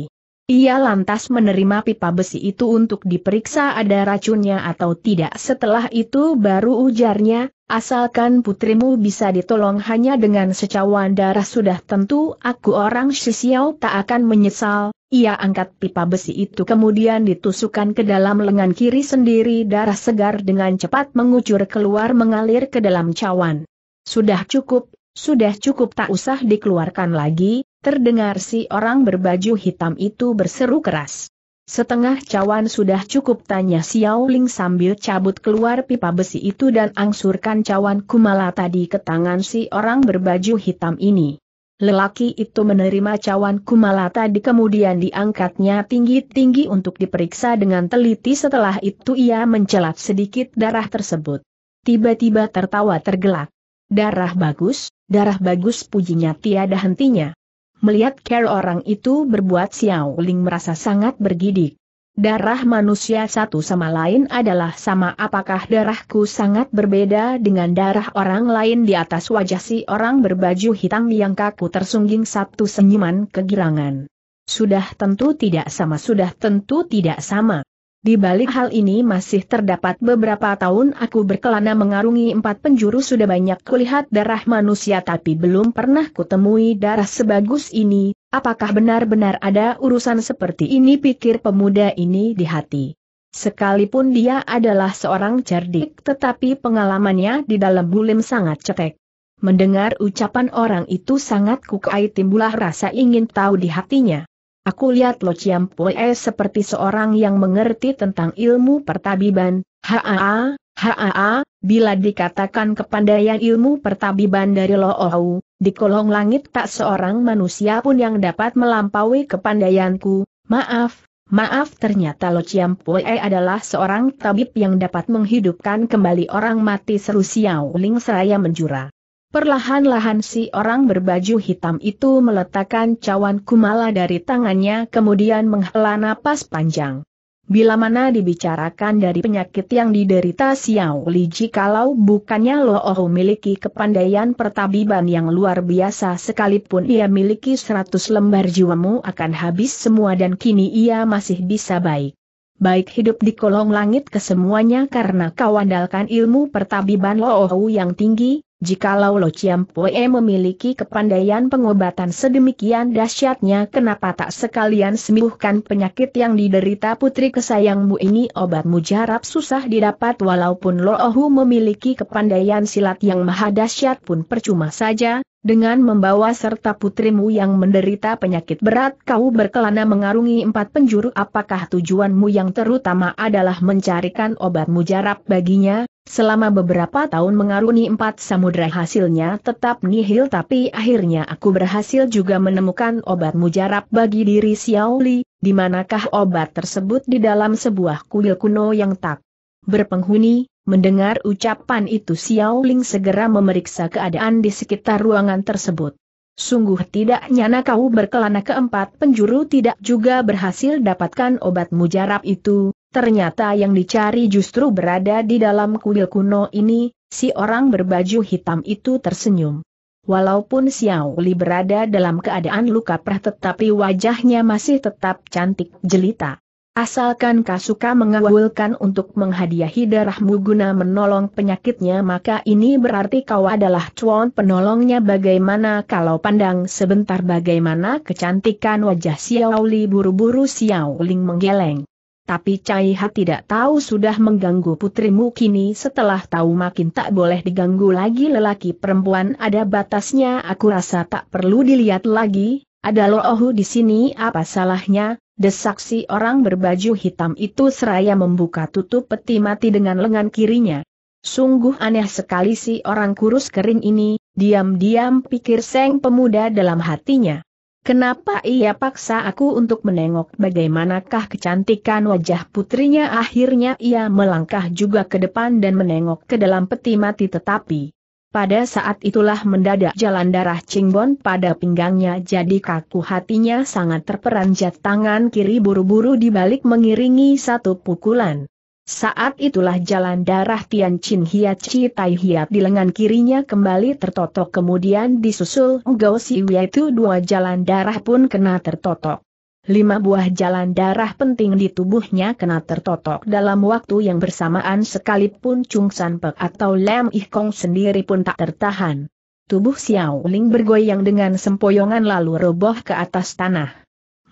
Ia lantas menerima pipa besi itu untuk diperiksa ada racunnya atau tidak setelah itu baru ujarnya, asalkan putrimu bisa ditolong hanya dengan secawan darah sudah tentu aku orang Sisiau tak akan menyesal, ia angkat pipa besi itu kemudian ditusukkan ke dalam lengan kiri sendiri darah segar dengan cepat mengucur keluar mengalir ke dalam cawan. Sudah cukup, sudah cukup tak usah dikeluarkan lagi, terdengar si orang berbaju hitam itu berseru keras. Setengah cawan sudah cukup tanya Xiao Ling sambil cabut keluar pipa besi itu dan angsurkan cawan kumala tadi ke tangan si orang berbaju hitam ini. Lelaki itu menerima cawan Kumalata, tadi kemudian diangkatnya tinggi-tinggi untuk diperiksa dengan teliti setelah itu ia mencelat sedikit darah tersebut. Tiba-tiba tertawa tergelak. Darah bagus, darah bagus pujinya tiada hentinya. Melihat care orang itu berbuat Xiao Ling merasa sangat bergidik darah manusia satu sama lain adalah sama apakah darahku sangat berbeda dengan darah orang lain di atas wajah si orang berbaju hitam yang kaku tersungging satu senyuman kegirangan. Sudah tentu tidak sama sudah tentu tidak sama. Di balik hal ini masih terdapat beberapa tahun aku berkelana mengarungi empat penjuru sudah banyak kulihat darah manusia tapi belum pernah kutemui darah sebagus ini, apakah benar-benar ada urusan seperti ini pikir pemuda ini di hati. Sekalipun dia adalah seorang cerdik tetapi pengalamannya di dalam bulim sangat cetek. Mendengar ucapan orang itu sangat kukai timbulah rasa ingin tahu di hatinya. Aku lihat Lo Chiam Pue seperti seorang yang mengerti tentang ilmu pertabiban, haa, haa, bila dikatakan kepandaian ilmu pertabiban dari Lo Ohau, di kolong langit tak seorang manusia pun yang dapat melampaui kepandaianku, maaf, maaf ternyata Lo Chiam Pue adalah seorang tabib yang dapat menghidupkan kembali orang mati seru Xiao Ling seraya menjura. Perlahan-lahan si orang berbaju hitam itu meletakkan cawan kumala dari tangannya kemudian menghela napas panjang. Bila mana dibicarakan dari penyakit yang diderita Xiao Li Ji, kalau bukannya Lo Ohu memiliki kepandaian pertabiban yang luar biasa sekalipun ia miliki seratus lembar jiwamu akan habis semua dan kini ia masih bisa baik. Baik hidup di kolong langit kesemuanya karena kau andalkan ilmu pertabiban Lo Ohu yang tinggi, Jikalau Lo Chiam Pue memiliki kepandaian pengobatan sedemikian dahsyatnya kenapa tak sekalian sembuhkan penyakit yang diderita putri kesayangmu ini obat mujarab susah didapat walaupun Lo Ohu memiliki kepandaian silat yang maha dahsyat pun percuma saja, dengan membawa serta putrimu yang menderita penyakit berat kau berkelana mengarungi empat penjuru apakah tujuanmu yang terutama adalah mencarikan obat mujarab baginya, Selama beberapa tahun mengaruni empat samudera hasilnya tetap nihil tapi akhirnya aku berhasil juga menemukan obat mujarab bagi diri Xiaoli, di manakah obat tersebut di dalam sebuah kuil kuno yang tak berpenghuni, mendengar ucapan itu Xiaoling segera memeriksa keadaan di sekitar ruangan tersebut. Sungguh tidak nyana kau berkelana keempat penjuru tidak juga berhasil dapatkan obat mujarab itu, Ternyata yang dicari justru berada di dalam kuil kuno ini, si orang berbaju hitam itu tersenyum. Walaupun Xiao Li berada dalam keadaan luka perah tetapi wajahnya masih tetap cantik jelita. Asalkan Kasuka mengawulkan untuk menghadiahi darahmu guna menolong penyakitnya maka ini berarti kau adalah cuan penolongnya bagaimana kalau pandang sebentar bagaimana kecantikan wajah Xiao Li buru-buru Xiao Ling menggeleng tapi Cai Ha tidak tahu sudah mengganggu putrimu kini setelah tahu makin tak boleh diganggu lagi lelaki perempuan ada batasnya aku rasa tak perlu dilihat lagi, ada lohu di sini apa salahnya, desak si orang berbaju hitam itu seraya membuka tutup peti mati dengan lengan kirinya. Sungguh aneh sekali si orang kurus kering ini, diam-diam pikir seng pemuda dalam hatinya. Kenapa ia paksa aku untuk menengok bagaimanakah kecantikan wajah putrinya akhirnya ia melangkah juga ke depan dan menengok ke dalam peti mati tetapi pada saat itulah mendadak jalan darah Cingbon pada pinggangnya jadi kaku hatinya sangat terperanjat tangan kiri buru-buru dibalik mengiringi satu pukulan. Saat itulah jalan darah Tian Chin Hiat Chi Tai Hiat di lengan kirinya kembali tertotok kemudian disusul Gao Si itu dua jalan darah pun kena tertotok. Lima buah jalan darah penting di tubuhnya kena tertotok dalam waktu yang bersamaan sekalipun Chung San Pek atau Lam Ih Kong sendiri pun tak tertahan. Tubuh Xiao Ling bergoyang dengan sempoyongan lalu roboh ke atas tanah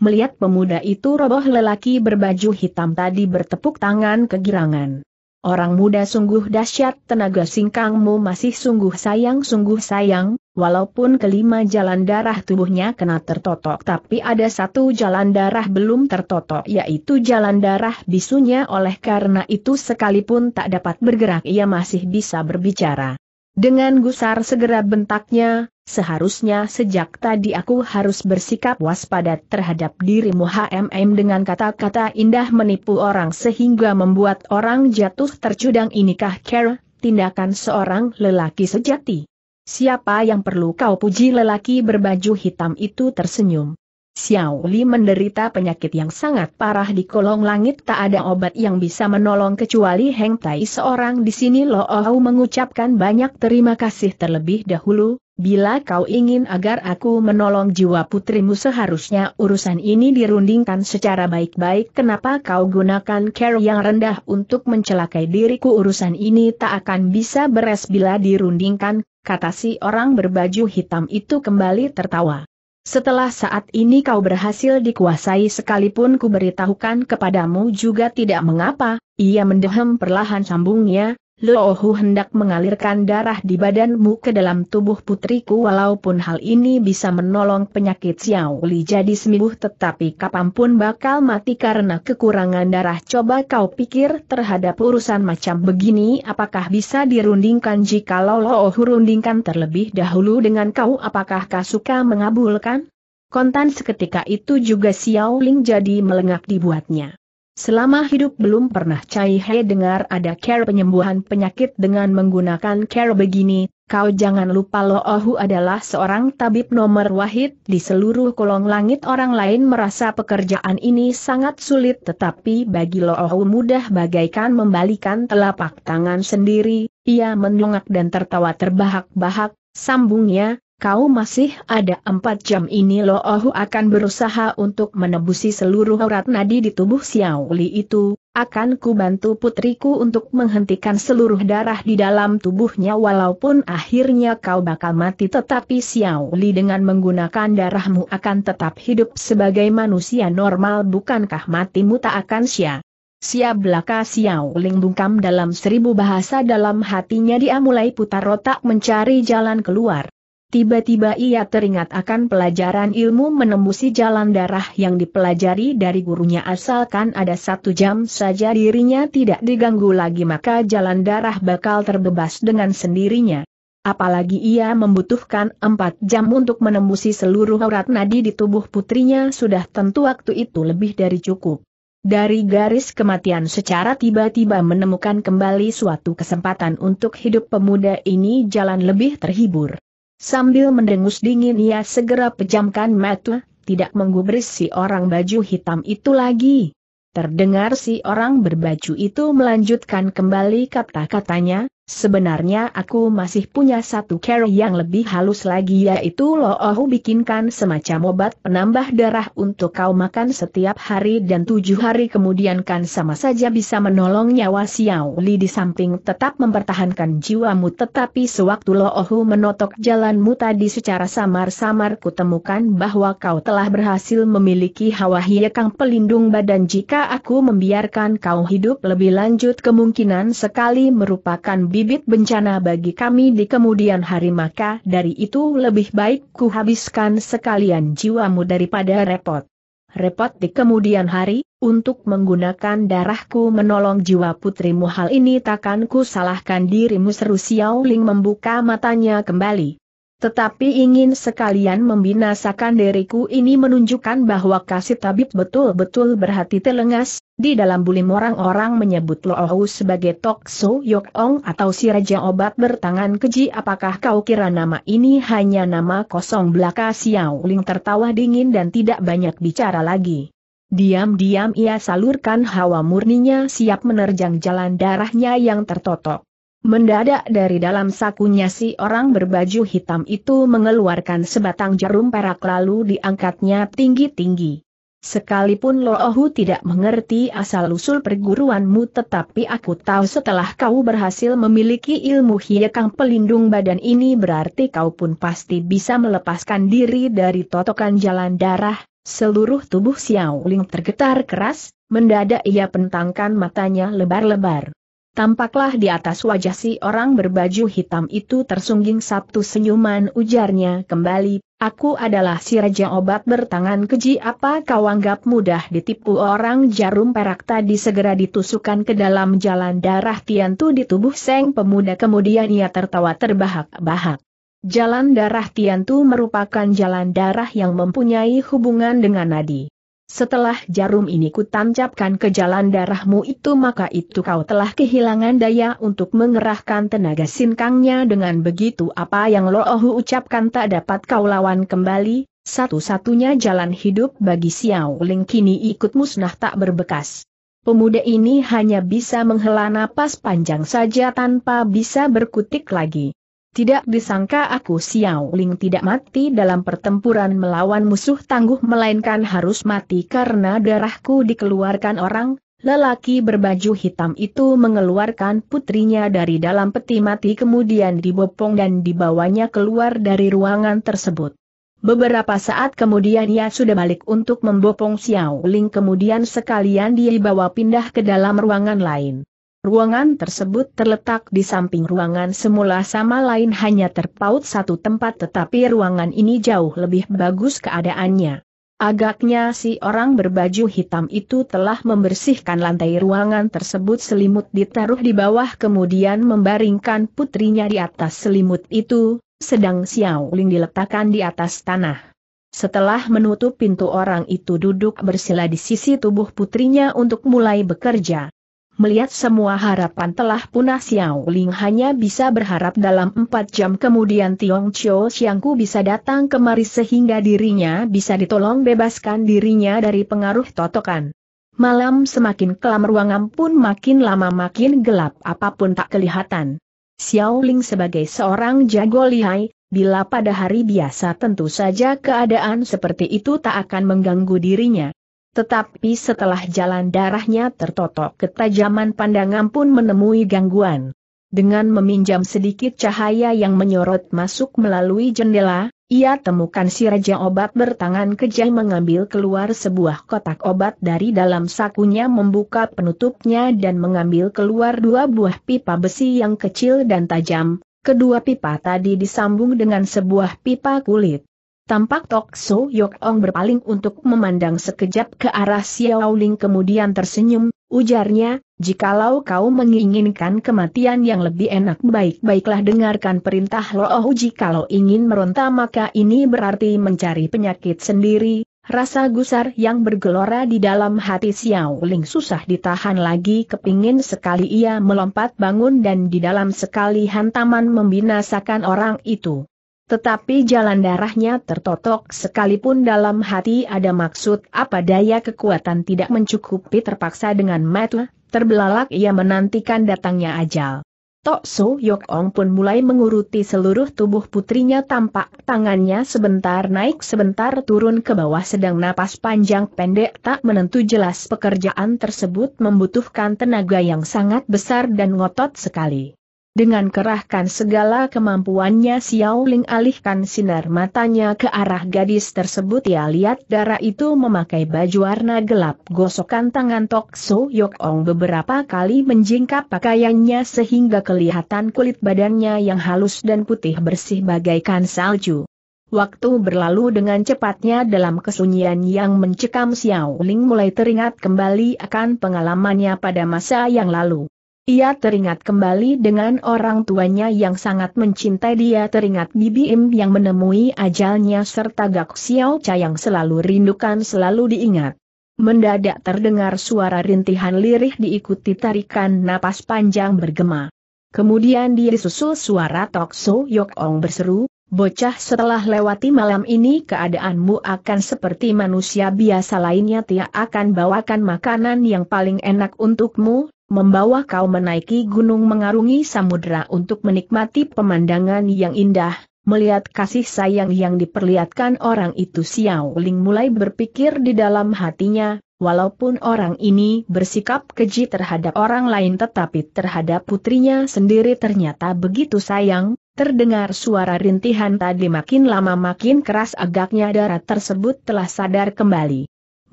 melihat pemuda itu roboh lelaki berbaju hitam tadi bertepuk tangan kegirangan. Orang muda sungguh dahsyat tenaga singkangmu masih sungguh sayang sungguh sayang, walaupun kelima jalan darah tubuhnya kena tertotok tapi ada satu jalan darah belum tertotok yaitu jalan darah bisunya oleh karena itu sekalipun tak dapat bergerak ia masih bisa berbicara. Dengan gusar segera bentaknya, seharusnya sejak tadi aku harus bersikap waspada terhadap dirimu HMM dengan kata-kata indah menipu orang sehingga membuat orang jatuh tercudang inikah care, tindakan seorang lelaki sejati. Siapa yang perlu kau puji lelaki berbaju hitam itu tersenyum. Xiao Li menderita penyakit yang sangat parah di kolong langit tak ada obat yang bisa menolong kecuali Heng Tai seorang di sini Lo Ohau mengucapkan banyak terima kasih terlebih dahulu, bila kau ingin agar aku menolong jiwa putrimu seharusnya urusan ini dirundingkan secara baik-baik kenapa kau gunakan care yang rendah untuk mencelakai diriku urusan ini tak akan bisa beres bila dirundingkan, kata si orang berbaju hitam itu kembali tertawa. Setelah saat ini kau berhasil dikuasai sekalipun ku beritahukan kepadamu juga tidak mengapa, ia mendehem perlahan sambungnya, Loohu hendak mengalirkan darah di badanmu ke dalam tubuh putriku walaupun hal ini bisa menolong penyakit Xiao Li jadi sembuh tetapi kapanpun bakal mati karena kekurangan darah coba kau pikir terhadap urusan macam begini apakah bisa dirundingkan jikalau Loohu rundingkan terlebih dahulu dengan kau apakah kau suka mengabulkan? Kontan seketika itu juga Xiao Ling jadi melengak dibuatnya. Selama hidup belum pernah Cai He dengar ada care penyembuhan penyakit dengan menggunakan care begini, kau jangan lupa Lo Ohu adalah seorang tabib nomor wahid di seluruh kolong langit orang lain merasa pekerjaan ini sangat sulit tetapi bagi Lo Ohu mudah bagaikan membalikan telapak tangan sendiri, ia mendongak dan tertawa terbahak-bahak, sambungnya, kau masih ada empat jam ini Lo Ohu akan berusaha untuk menebusi seluruh urat nadi di tubuh Xiao Li itu, akan ku bantu putriku untuk menghentikan seluruh darah di dalam tubuhnya walaupun akhirnya kau bakal mati tetapi Xiao Li dengan menggunakan darahmu akan tetap hidup sebagai manusia normal bukankah matimu tak akan sia. Sia belaka Xiao Ling bungkam dalam seribu bahasa dalam hatinya dia mulai putar otak mencari jalan keluar. Tiba-tiba ia teringat akan pelajaran ilmu menembusi jalan darah yang dipelajari dari gurunya asalkan ada satu jam saja dirinya tidak diganggu lagi maka jalan darah bakal terbebas dengan sendirinya. Apalagi ia membutuhkan empat jam untuk menembusi seluruh aurat nadi di tubuh putrinya sudah tentu waktu itu lebih dari cukup. Dari garis kematian secara tiba-tiba menemukan kembali suatu kesempatan untuk hidup pemuda ini jalan lebih terhibur. Sambil mendengus dingin ia segera pejamkan mata, tidak menggubris si orang baju hitam itu lagi. Terdengar si orang berbaju itu melanjutkan kembali kata-katanya, Sebenarnya aku masih punya satu cara yang lebih halus lagi yaitu Loohu bikinkan semacam obat penambah darah untuk kau makan setiap hari dan tujuh hari kemudian kan sama saja bisa menolong nyawa Xiao Li di samping tetap mempertahankan jiwamu tetapi sewaktu Loohu menotok jalanmu tadi secara samar-samar kutemukan bahwa kau telah berhasil memiliki hawa hiekang pelindung badan jika aku membiarkan kau hidup lebih lanjut kemungkinan sekali merupakan bibit bencana bagi kami di kemudian hari maka dari itu lebih baik kuhabiskan sekalian jiwamu daripada repot. Repot di kemudian hari, untuk menggunakan darahku menolong jiwa putrimu hal ini takkan ku salahkan dirimu seru Xiao Ling membuka matanya kembali. Tetapi ingin sekalian membinasakan diriku ini menunjukkan bahwa kasih tabib betul-betul berhati telengas, di dalam bulim orang-orang menyebut Loou sebagai Tokso Yokong atau si Raja Obat bertangan keji apakah kau kira nama ini hanya nama kosong belaka Xiao Ling tertawa dingin dan tidak banyak bicara lagi. Diam-diam ia salurkan hawa murninya siap menerjang jalan darahnya yang tertotok. Mendadak dari dalam sakunya si orang berbaju hitam itu mengeluarkan sebatang jarum perak lalu diangkatnya tinggi-tinggi. Sekalipun Lo Loohu tidak mengerti asal-usul perguruanmu tetapi aku tahu setelah kau berhasil memiliki ilmu hiekang pelindung badan ini berarti kau pun pasti bisa melepaskan diri dari totokan jalan darah, seluruh tubuh Xiao Ling tergetar keras, mendadak ia pentangkan matanya lebar-lebar. Tampaklah di atas wajah si orang berbaju hitam itu tersungging satu senyuman ujarnya kembali, aku adalah si raja obat bertangan keji apa kau anggap mudah ditipu orang jarum perak tadi segera ditusukkan ke dalam jalan darah Tiantu di tubuh Seng pemuda kemudian ia tertawa terbahak-bahak. Jalan darah Tiantu merupakan jalan darah yang mempunyai hubungan dengan nadi. Setelah jarum ini kutancapkan ke jalan darahmu itu maka itu kau telah kehilangan daya untuk mengerahkan tenaga sinkangnya dengan begitu apa yang Loohu ucapkan tak dapat kau lawan kembali, satu-satunya jalan hidup bagi Xiao Ling kini ikut musnah tak berbekas. Pemuda ini hanya bisa menghela napas panjang saja tanpa bisa berkutik lagi. Tidak disangka aku Xiao Ling tidak mati dalam pertempuran melawan musuh tangguh melainkan harus mati karena darahku dikeluarkan orang, lelaki berbaju hitam itu mengeluarkan putrinya dari dalam peti mati kemudian dibopong dan dibawanya keluar dari ruangan tersebut. Beberapa saat kemudian ia sudah balik untuk membopong Xiao Ling kemudian sekalian dia dibawa pindah ke dalam ruangan lain. Ruangan tersebut terletak di samping ruangan semula sama lain hanya terpaut satu tempat tetapi ruangan ini jauh lebih bagus keadaannya. Agaknya si orang berbaju hitam itu telah membersihkan lantai ruangan tersebut selimut ditaruh di bawah kemudian membaringkan putrinya di atas selimut itu, sedang Xiao Ling diletakkan di atas tanah. Setelah menutup pintu orang itu duduk bersila di sisi tubuh putrinya untuk mulai bekerja. Melihat semua harapan telah punah Xiao Ling hanya bisa berharap dalam empat jam kemudian Tiong Chiu Xiangku bisa datang kemari sehingga dirinya bisa ditolong bebaskan dirinya dari pengaruh totokan. Malam semakin kelam ruangan pun makin lama makin gelap apapun tak kelihatan. Xiao Ling sebagai seorang jago lihai, bila pada hari biasa tentu saja keadaan seperti itu tak akan mengganggu dirinya. Tetapi setelah jalan darahnya tertotok ketajaman pandangan pun menemui gangguan. Dengan meminjam sedikit cahaya yang menyorot masuk melalui jendela, ia temukan si Raja Obat bertangan kejai mengambil keluar sebuah kotak obat dari dalam sakunya membuka penutupnya dan mengambil keluar dua buah pipa besi yang kecil dan tajam, kedua pipa tadi disambung dengan sebuah pipa kulit. Tampak Tok So Yok Ong berpaling untuk memandang sekejap ke arah Xiao Ling kemudian tersenyum, ujarnya, jikalau kau menginginkan kematian yang lebih enak baik-baiklah dengarkan perintah Lo Oh jikalau ingin meronta maka ini berarti mencari penyakit sendiri, rasa gusar yang bergelora di dalam hati Xiao Ling susah ditahan lagi kepingin sekali ia melompat bangun dan di dalam sekali hantaman membinasakan orang itu. Tetapi jalan darahnya tertotok sekalipun dalam hati ada maksud apa daya kekuatan tidak mencukupi terpaksa dengan metu, terbelalak ia menantikan datangnya ajal. Tok So Yok Ong pun mulai menguruti seluruh tubuh putrinya tampak tangannya sebentar naik sebentar turun ke bawah sedang napas panjang pendek tak menentu jelas pekerjaan tersebut membutuhkan tenaga yang sangat besar dan ngotot sekali. Dengan kerahkan segala kemampuannya Xiao Ling alihkan sinar matanya ke arah gadis tersebut ia lihat darah itu memakai baju warna gelap gosokan tangan Tok So Yok Ong beberapa kali menjingkap pakaiannya sehingga kelihatan kulit badannya yang halus dan putih bersih bagaikan salju. Waktu berlalu dengan cepatnya dalam kesunyian yang mencekam Xiao Ling mulai teringat kembali akan pengalamannya pada masa yang lalu. Ia teringat kembali dengan orang tuanya yang sangat mencintai dia teringat Bibi Im yang menemui ajalnya serta Gak Xiao Cha yang selalu rindukan selalu diingat. Mendadak terdengar suara rintihan lirih diikuti tarikan napas panjang bergema. Kemudian disusul suara Tok So Yok Ong berseru, Bocah setelah lewati malam ini keadaanmu akan seperti manusia biasa lainnya Tia akan bawakan makanan yang paling enak untukmu, membawa kau menaiki gunung mengarungi samudera untuk menikmati pemandangan yang indah, melihat kasih sayang yang diperlihatkan orang itu Xiao Ling mulai berpikir di dalam hatinya, walaupun orang ini bersikap keji terhadap orang lain tetapi terhadap putrinya sendiri ternyata begitu sayang, terdengar suara rintihan tadi makin lama makin keras agaknya darah tersebut telah sadar kembali.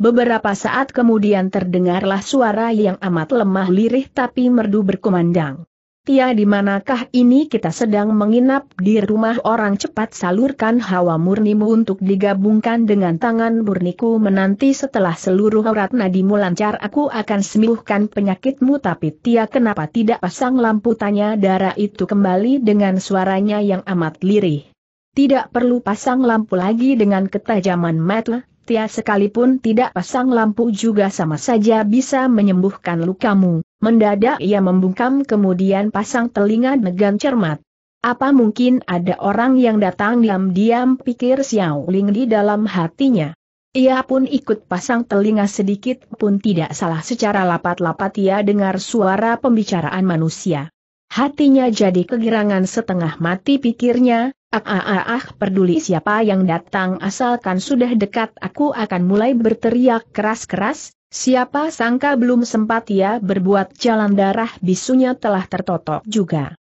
Beberapa saat kemudian terdengarlah suara yang amat lemah lirih tapi merdu berkumandang. Tia di manakah ini kita sedang menginap di rumah orang cepat salurkan hawa murnimu untuk digabungkan dengan tangan murniku menanti setelah seluruh urat nadimu lancar aku akan sembuhkan penyakitmu tapi Tia kenapa tidak pasang lampu tanya darah itu kembali dengan suaranya yang amat lirih. Tidak perlu pasang lampu lagi dengan ketajaman mata, Tia sekalipun tidak pasang lampu juga sama saja bisa menyembuhkan lukamu. Mendadak ia membungkam kemudian pasang telinga dengan cermat. Apa mungkin ada orang yang datang diam-diam pikir Xiao Ling di dalam hatinya. Ia pun ikut pasang telinga sedikit pun tidak salah secara lapat-lapat ia dengar suara pembicaraan manusia. Hatinya jadi kegirangan setengah mati pikirnya, Ah, ah, ah, ah, peduli siapa yang datang asalkan sudah dekat aku akan mulai berteriak keras-keras, siapa sangka belum sempat ia berbuat jalan darah bisunya telah tertotok juga.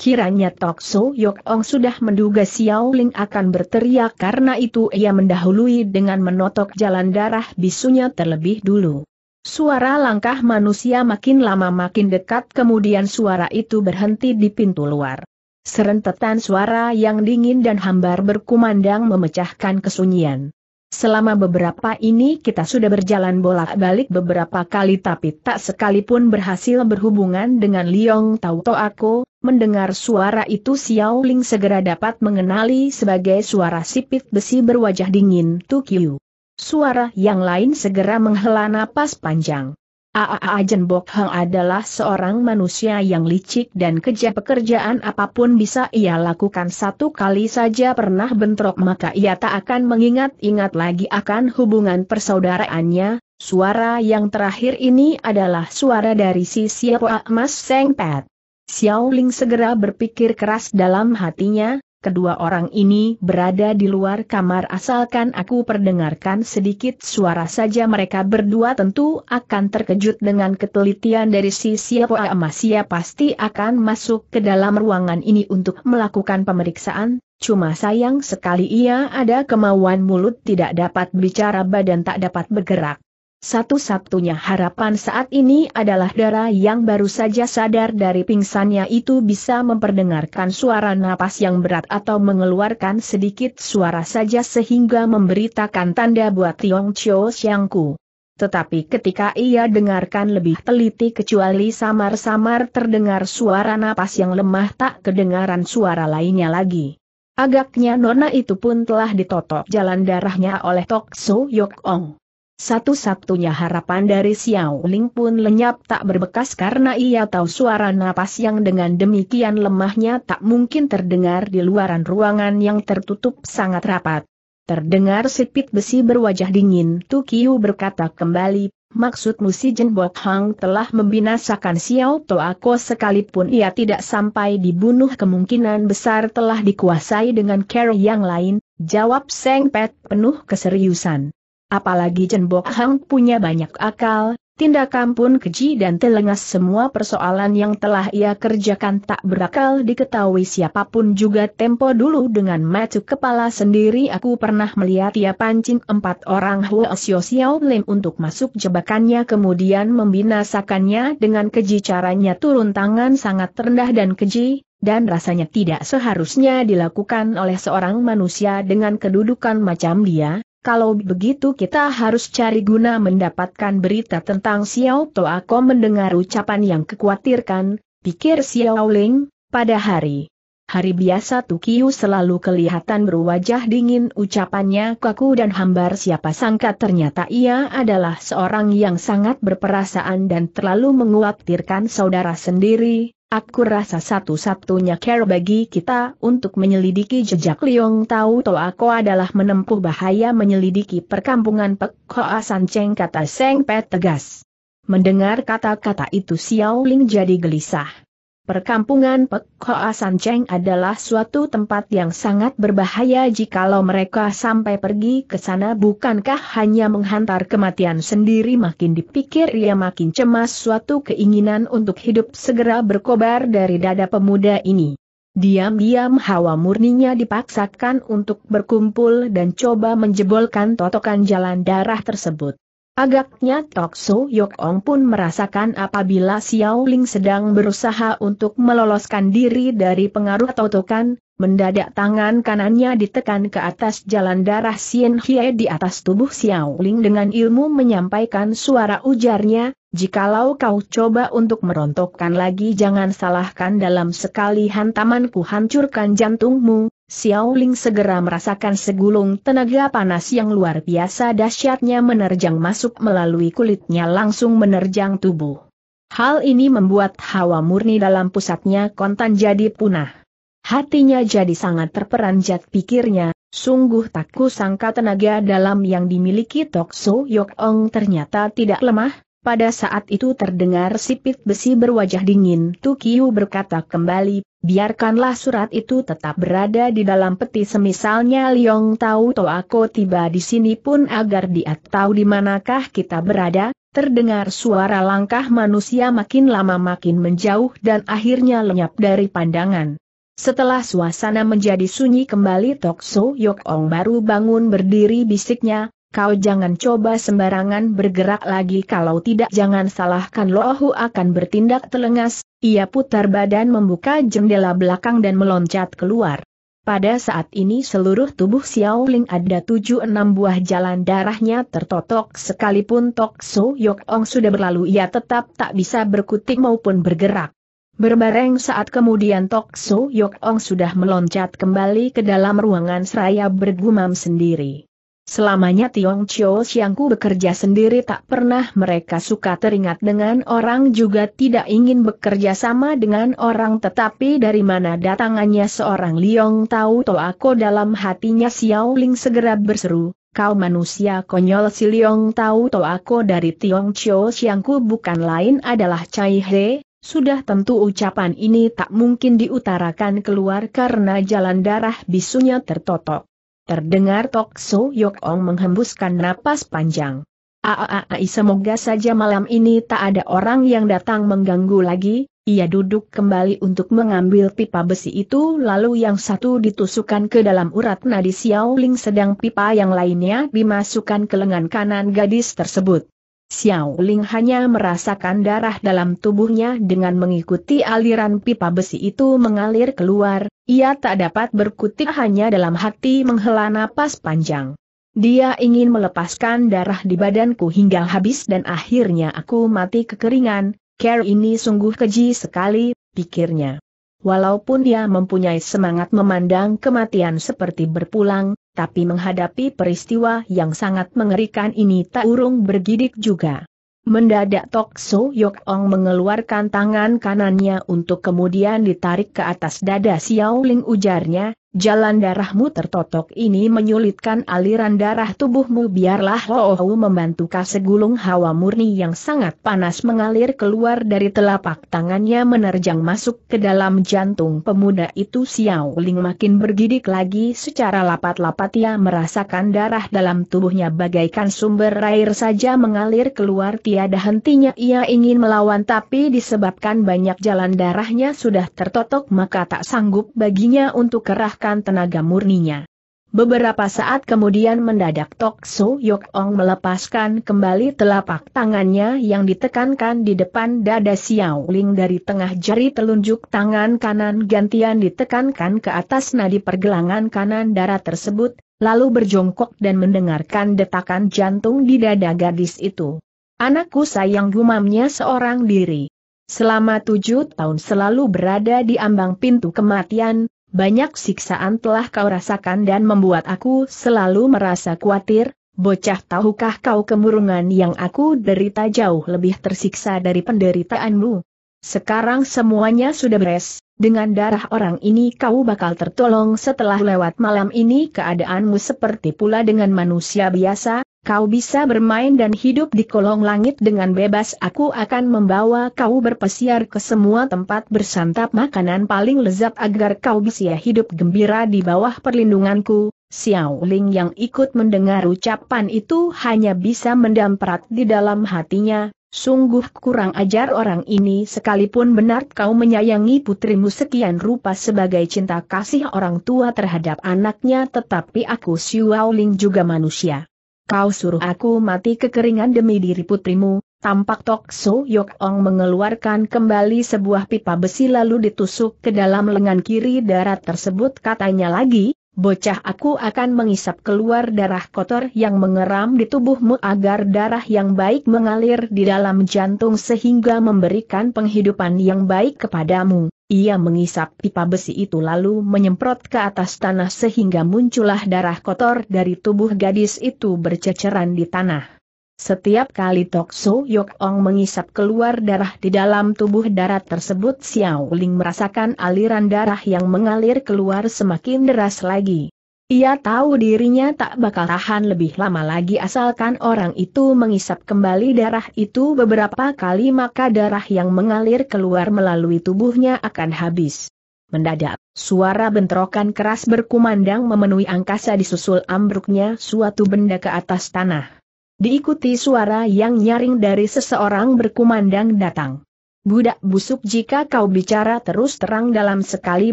Kiranya Tok So Yok Ong sudah menduga Xiao Ling akan berteriak karena itu ia mendahului dengan menotok jalan darah bisunya terlebih dulu. Suara langkah manusia makin lama makin dekat kemudian suara itu berhenti di pintu luar. Serentetan suara yang dingin dan hambar berkumandang memecahkan kesunyian. Selama beberapa ini kita sudah berjalan bolak-balik beberapa kali tapi tak sekalipun berhasil berhubungan dengan Liong Tau To aku, mendengar suara itu Xiao Ling segera dapat mengenali sebagai suara sipit besi berwajah dingin Tukiu. Suara yang lain segera menghela napas panjang. Aa Jenbok Heng adalah seorang manusia yang licik dan kejam pekerjaan apapun bisa ia lakukan satu kali saja pernah bentrok maka ia tak akan mengingat-ingat lagi akan hubungan persaudaraannya. Suara yang terakhir ini adalah suara dari si Siapa Mas Sengpet. Xiao Ling segera berpikir keras dalam hatinya, kedua orang ini berada di luar kamar asalkan aku perdengarkan sedikit suara saja mereka berdua tentu akan terkejut dengan ketelitian dari si Siapa Amasya pasti akan masuk ke dalam ruangan ini untuk melakukan pemeriksaan, cuma sayang sekali ia ada kemauan mulut tidak dapat bicara badan tak dapat bergerak. Satu-satunya harapan saat ini adalah darah yang baru saja sadar dari pingsannya itu bisa memperdengarkan suara napas yang berat atau mengeluarkan sedikit suara saja sehingga memberitakan tanda buat Tiong Siang Xiangku. Tetapi ketika ia dengarkan lebih teliti kecuali samar-samar terdengar suara napas yang lemah tak kedengaran suara lainnya lagi. Agaknya nona itu pun telah ditotok jalan darahnya oleh Tok So Yok Ong. Satu-satunya harapan dari Xiao Ling pun lenyap tak berbekas karena ia tahu suara napas yang dengan demikian lemahnya tak mungkin terdengar di luaran ruangan yang tertutup sangat rapat. Terdengar sipit besi berwajah dingin Tu Tukiu berkata kembali, maksudmu si Jin Bok Hang telah membinasakan Xiao Toako sekalipun ia tidak sampai dibunuh kemungkinan besar telah dikuasai dengan cara yang lain, jawab Seng Pet penuh keseriusan. Apalagi Chen Bok Hang punya banyak akal, tindakan pun keji dan telengas semua persoalan yang telah ia kerjakan tak berakal diketahui siapapun juga tempo dulu dengan matu kepala sendiri aku pernah melihat ia pancing empat orang Huo Xiao Xiao Lim untuk masuk jebakannya kemudian membinasakannya dengan keji caranya turun tangan sangat rendah dan keji, dan rasanya tidak seharusnya dilakukan oleh seorang manusia dengan kedudukan macam dia, kalau begitu kita harus cari guna mendapatkan berita tentang Xiao To Ako mendengar ucapan yang kekhawatirkan, pikir Xiao Ling, pada hari. Hari biasa Tukiu selalu kelihatan berwajah dingin ucapannya kaku dan hambar siapa sangka ternyata ia adalah seorang yang sangat berperasaan dan terlalu menguatirkan saudara sendiri, Aku rasa satu-satunya care bagi kita untuk menyelidiki jejak Liong Tau Ko adalah menempuh bahaya menyelidiki perkampungan Pek Hoa San Cheng kata Seng Pet tegas. Mendengar kata-kata itu Xiao Ling jadi gelisah. Perkampungan Pekhoa San Cheng adalah suatu tempat yang sangat berbahaya jikalau mereka sampai pergi ke sana bukankah hanya menghantar kematian sendiri makin dipikir ia makin cemas suatu keinginan untuk hidup segera berkobar dari dada pemuda ini. Diam-diam hawa murninya dipaksakan untuk berkumpul dan coba menjebolkan totokan jalan darah tersebut. Agaknya Tok So Yokong pun merasakan apabila Xiao Ling sedang berusaha untuk meloloskan diri dari pengaruh totokan, mendadak tangan kanannya ditekan ke atas jalan darah Xian Hie di atas tubuh Xiao Ling dengan ilmu menyampaikan suara ujarnya, Jikalau kau coba untuk merontokkan lagi jangan salahkan dalam sekali hantamanku hancurkan jantungmu, Xiao Ling segera merasakan segulung tenaga panas yang luar biasa dahsyatnya menerjang masuk melalui kulitnya langsung menerjang tubuh. Hal ini membuat hawa murni dalam pusatnya kontan jadi punah. Hatinya jadi sangat terperanjat pikirnya, sungguh tak kusangka tenaga dalam yang dimiliki Tok So Yok Ong ternyata tidak lemah, pada saat itu terdengar sipit besi berwajah dingin. Tukiu berkata kembali, biarkanlah surat itu tetap berada di dalam peti semisalnya Liong tahu to aku tiba di sini pun agar dia tahu di manakah kita berada. Terdengar suara langkah manusia makin lama makin menjauh dan akhirnya lenyap dari pandangan. Setelah suasana menjadi sunyi kembali Tokso Yokong baru bangun berdiri bisiknya, kau jangan coba sembarangan bergerak lagi kalau tidak jangan salahkan Lohu akan bertindak telengas, ia putar badan membuka jendela belakang dan meloncat keluar. Pada saat ini seluruh tubuh Xiao Ling ada tujuh enam buah jalan darahnya tertotok sekalipun Tok So Yok Ong sudah berlalu ia tetap tak bisa berkutik maupun bergerak. Berbareng saat kemudian Tok So Yok Ong sudah meloncat kembali ke dalam ruangan seraya bergumam sendiri. Selamanya Tiong Chiu Xiangku bekerja sendiri tak pernah mereka suka teringat dengan orang juga tidak ingin bekerja sama dengan orang tetapi dari mana datangannya seorang Liong tahu Toako dalam hatinya Xiao Ling segera berseru, kau manusia konyol si Liong tahu Toako dari Tiong Chiu Xiangku bukan lain adalah Cai He, sudah tentu ucapan ini tak mungkin diutarakan keluar karena jalan darah bisunya tertotok. Terdengar Tok So Yok Ong menghembuskan napas panjang. Aaai semoga saja malam ini tak ada orang yang datang mengganggu lagi, ia duduk kembali untuk mengambil pipa besi itu lalu yang satu ditusukkan ke dalam urat nadi Ling sedang pipa yang lainnya dimasukkan ke lengan kanan gadis tersebut. Xiao Ling hanya merasakan darah dalam tubuhnya dengan mengikuti aliran pipa besi itu mengalir keluar, ia tak dapat berkutik hanya dalam hati menghela napas panjang. Dia ingin melepaskan darah di badanku hingga habis dan akhirnya aku mati kekeringan, care ini sungguh keji sekali, pikirnya. Walaupun dia mempunyai semangat memandang kematian seperti berpulang, tapi menghadapi peristiwa yang sangat mengerikan ini tak urung bergidik juga. Mendadak Tok So Yok Ong mengeluarkan tangan kanannya untuk kemudian ditarik ke atas dada Xiao Ling ujarnya, Jalan darahmu tertotok ini menyulitkan aliran darah tubuhmu biarlah Houhou membantu kasegulung hawa murni yang sangat panas mengalir keluar dari telapak tangannya menerjang masuk ke dalam jantung pemuda itu Xiao Ling makin bergidik lagi secara lapat-lapat ia merasakan darah dalam tubuhnya bagaikan sumber air saja mengalir keluar tiada hentinya ia ingin melawan tapi disebabkan banyak jalan darahnya sudah tertotok maka tak sanggup baginya untuk kerahkan mengerahkan tenaga murninya. Beberapa saat kemudian mendadak Tok So Yok Ong melepaskan kembali telapak tangannya yang ditekankan di depan dada Xiao Ling dari tengah jari telunjuk tangan kanan gantian ditekankan ke atas nadi pergelangan kanan darah tersebut, lalu berjongkok dan mendengarkan detakan jantung di dada gadis itu. Anakku sayang gumamnya seorang diri. Selama tujuh tahun selalu berada di ambang pintu kematian, banyak siksaan telah kau rasakan dan membuat aku selalu merasa khawatir, bocah tahukah kau kemurungan yang aku derita jauh lebih tersiksa dari penderitaanmu. Sekarang semuanya sudah beres, dengan darah orang ini kau bakal tertolong setelah lewat malam ini keadaanmu seperti pula dengan manusia biasa, Kau bisa bermain dan hidup di kolong langit dengan bebas aku akan membawa kau berpesiar ke semua tempat bersantap makanan paling lezat agar kau bisa hidup gembira di bawah perlindunganku. Xiao Ling yang ikut mendengar ucapan itu hanya bisa mendamprat di dalam hatinya, Sungguh kurang ajar orang ini sekalipun benar kau menyayangi putrimu sekian rupa sebagai cinta kasih orang tua terhadap anaknya tetapi aku Xiao Ling juga manusia kau suruh aku mati kekeringan demi diri putrimu, tampak Tok So Yok Ong mengeluarkan kembali sebuah pipa besi lalu ditusuk ke dalam lengan kiri darat tersebut katanya lagi, bocah aku akan mengisap keluar darah kotor yang mengeram di tubuhmu agar darah yang baik mengalir di dalam jantung sehingga memberikan penghidupan yang baik kepadamu. Ia mengisap pipa besi itu lalu menyemprot ke atas tanah sehingga muncullah darah kotor dari tubuh gadis itu berceceran di tanah. Setiap kali Tok So Yok Ong mengisap keluar darah di dalam tubuh darat tersebut Xiao Ling merasakan aliran darah yang mengalir keluar semakin deras lagi. Ia tahu dirinya tak bakal tahan lebih lama lagi asalkan orang itu mengisap kembali darah itu beberapa kali maka darah yang mengalir keluar melalui tubuhnya akan habis. Mendadak, suara bentrokan keras berkumandang memenuhi angkasa disusul ambruknya suatu benda ke atas tanah. Diikuti suara yang nyaring dari seseorang berkumandang datang. Budak busuk jika kau bicara terus terang dalam sekali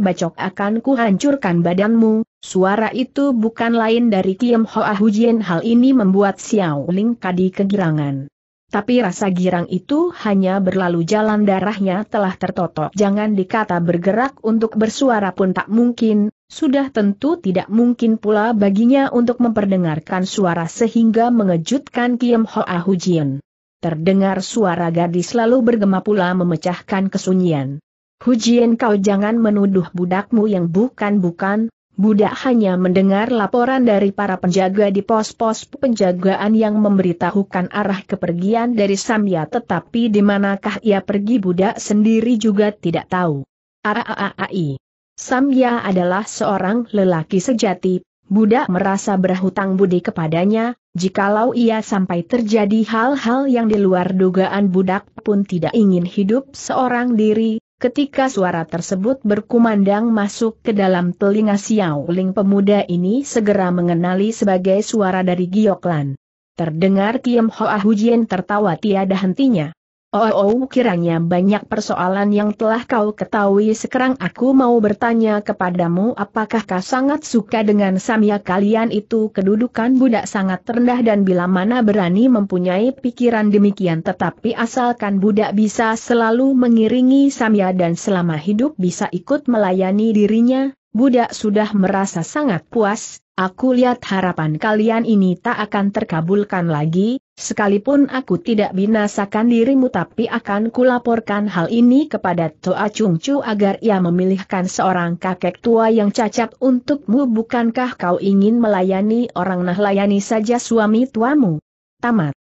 bacok akan kuhancurkan badanmu, suara itu bukan lain dari Kiem Hoa hal ini membuat Xiao Ling Kadi kegirangan. Tapi rasa girang itu hanya berlalu jalan darahnya telah tertotok. Jangan dikata bergerak untuk bersuara pun tak mungkin, sudah tentu tidak mungkin pula baginya untuk memperdengarkan suara sehingga mengejutkan Kiem Hoa Hujian. Terdengar suara gadis lalu bergema pula memecahkan kesunyian. Hujian kau jangan menuduh budakmu yang bukan-bukan, budak hanya mendengar laporan dari para penjaga di pos-pos penjagaan yang memberitahukan arah kepergian dari Samya tetapi di manakah ia pergi budak sendiri juga tidak tahu. Araai. Samya adalah seorang lelaki sejati, budak merasa berhutang budi kepadanya, jikalau ia sampai terjadi hal-hal yang di luar dugaan budak pun tidak ingin hidup seorang diri, Ketika suara tersebut berkumandang masuk ke dalam telinga Xiao Ling pemuda ini segera mengenali sebagai suara dari Gioklan. Terdengar Kiem Hoa Hujian tertawa tiada hentinya. Oh, oh kiranya banyak persoalan yang telah kau ketahui sekarang aku mau bertanya kepadamu apakah kau sangat suka dengan samia kalian itu kedudukan budak sangat rendah dan bila mana berani mempunyai pikiran demikian tetapi asalkan budak bisa selalu mengiringi samia dan selama hidup bisa ikut melayani dirinya, budak sudah merasa sangat puas, aku lihat harapan kalian ini tak akan terkabulkan lagi, Sekalipun aku tidak binasakan dirimu tapi akan kulaporkan hal ini kepada Toa Chung Chu agar ia memilihkan seorang kakek tua yang cacat untukmu bukankah kau ingin melayani orang nah layani saja suami tuamu. Tamat.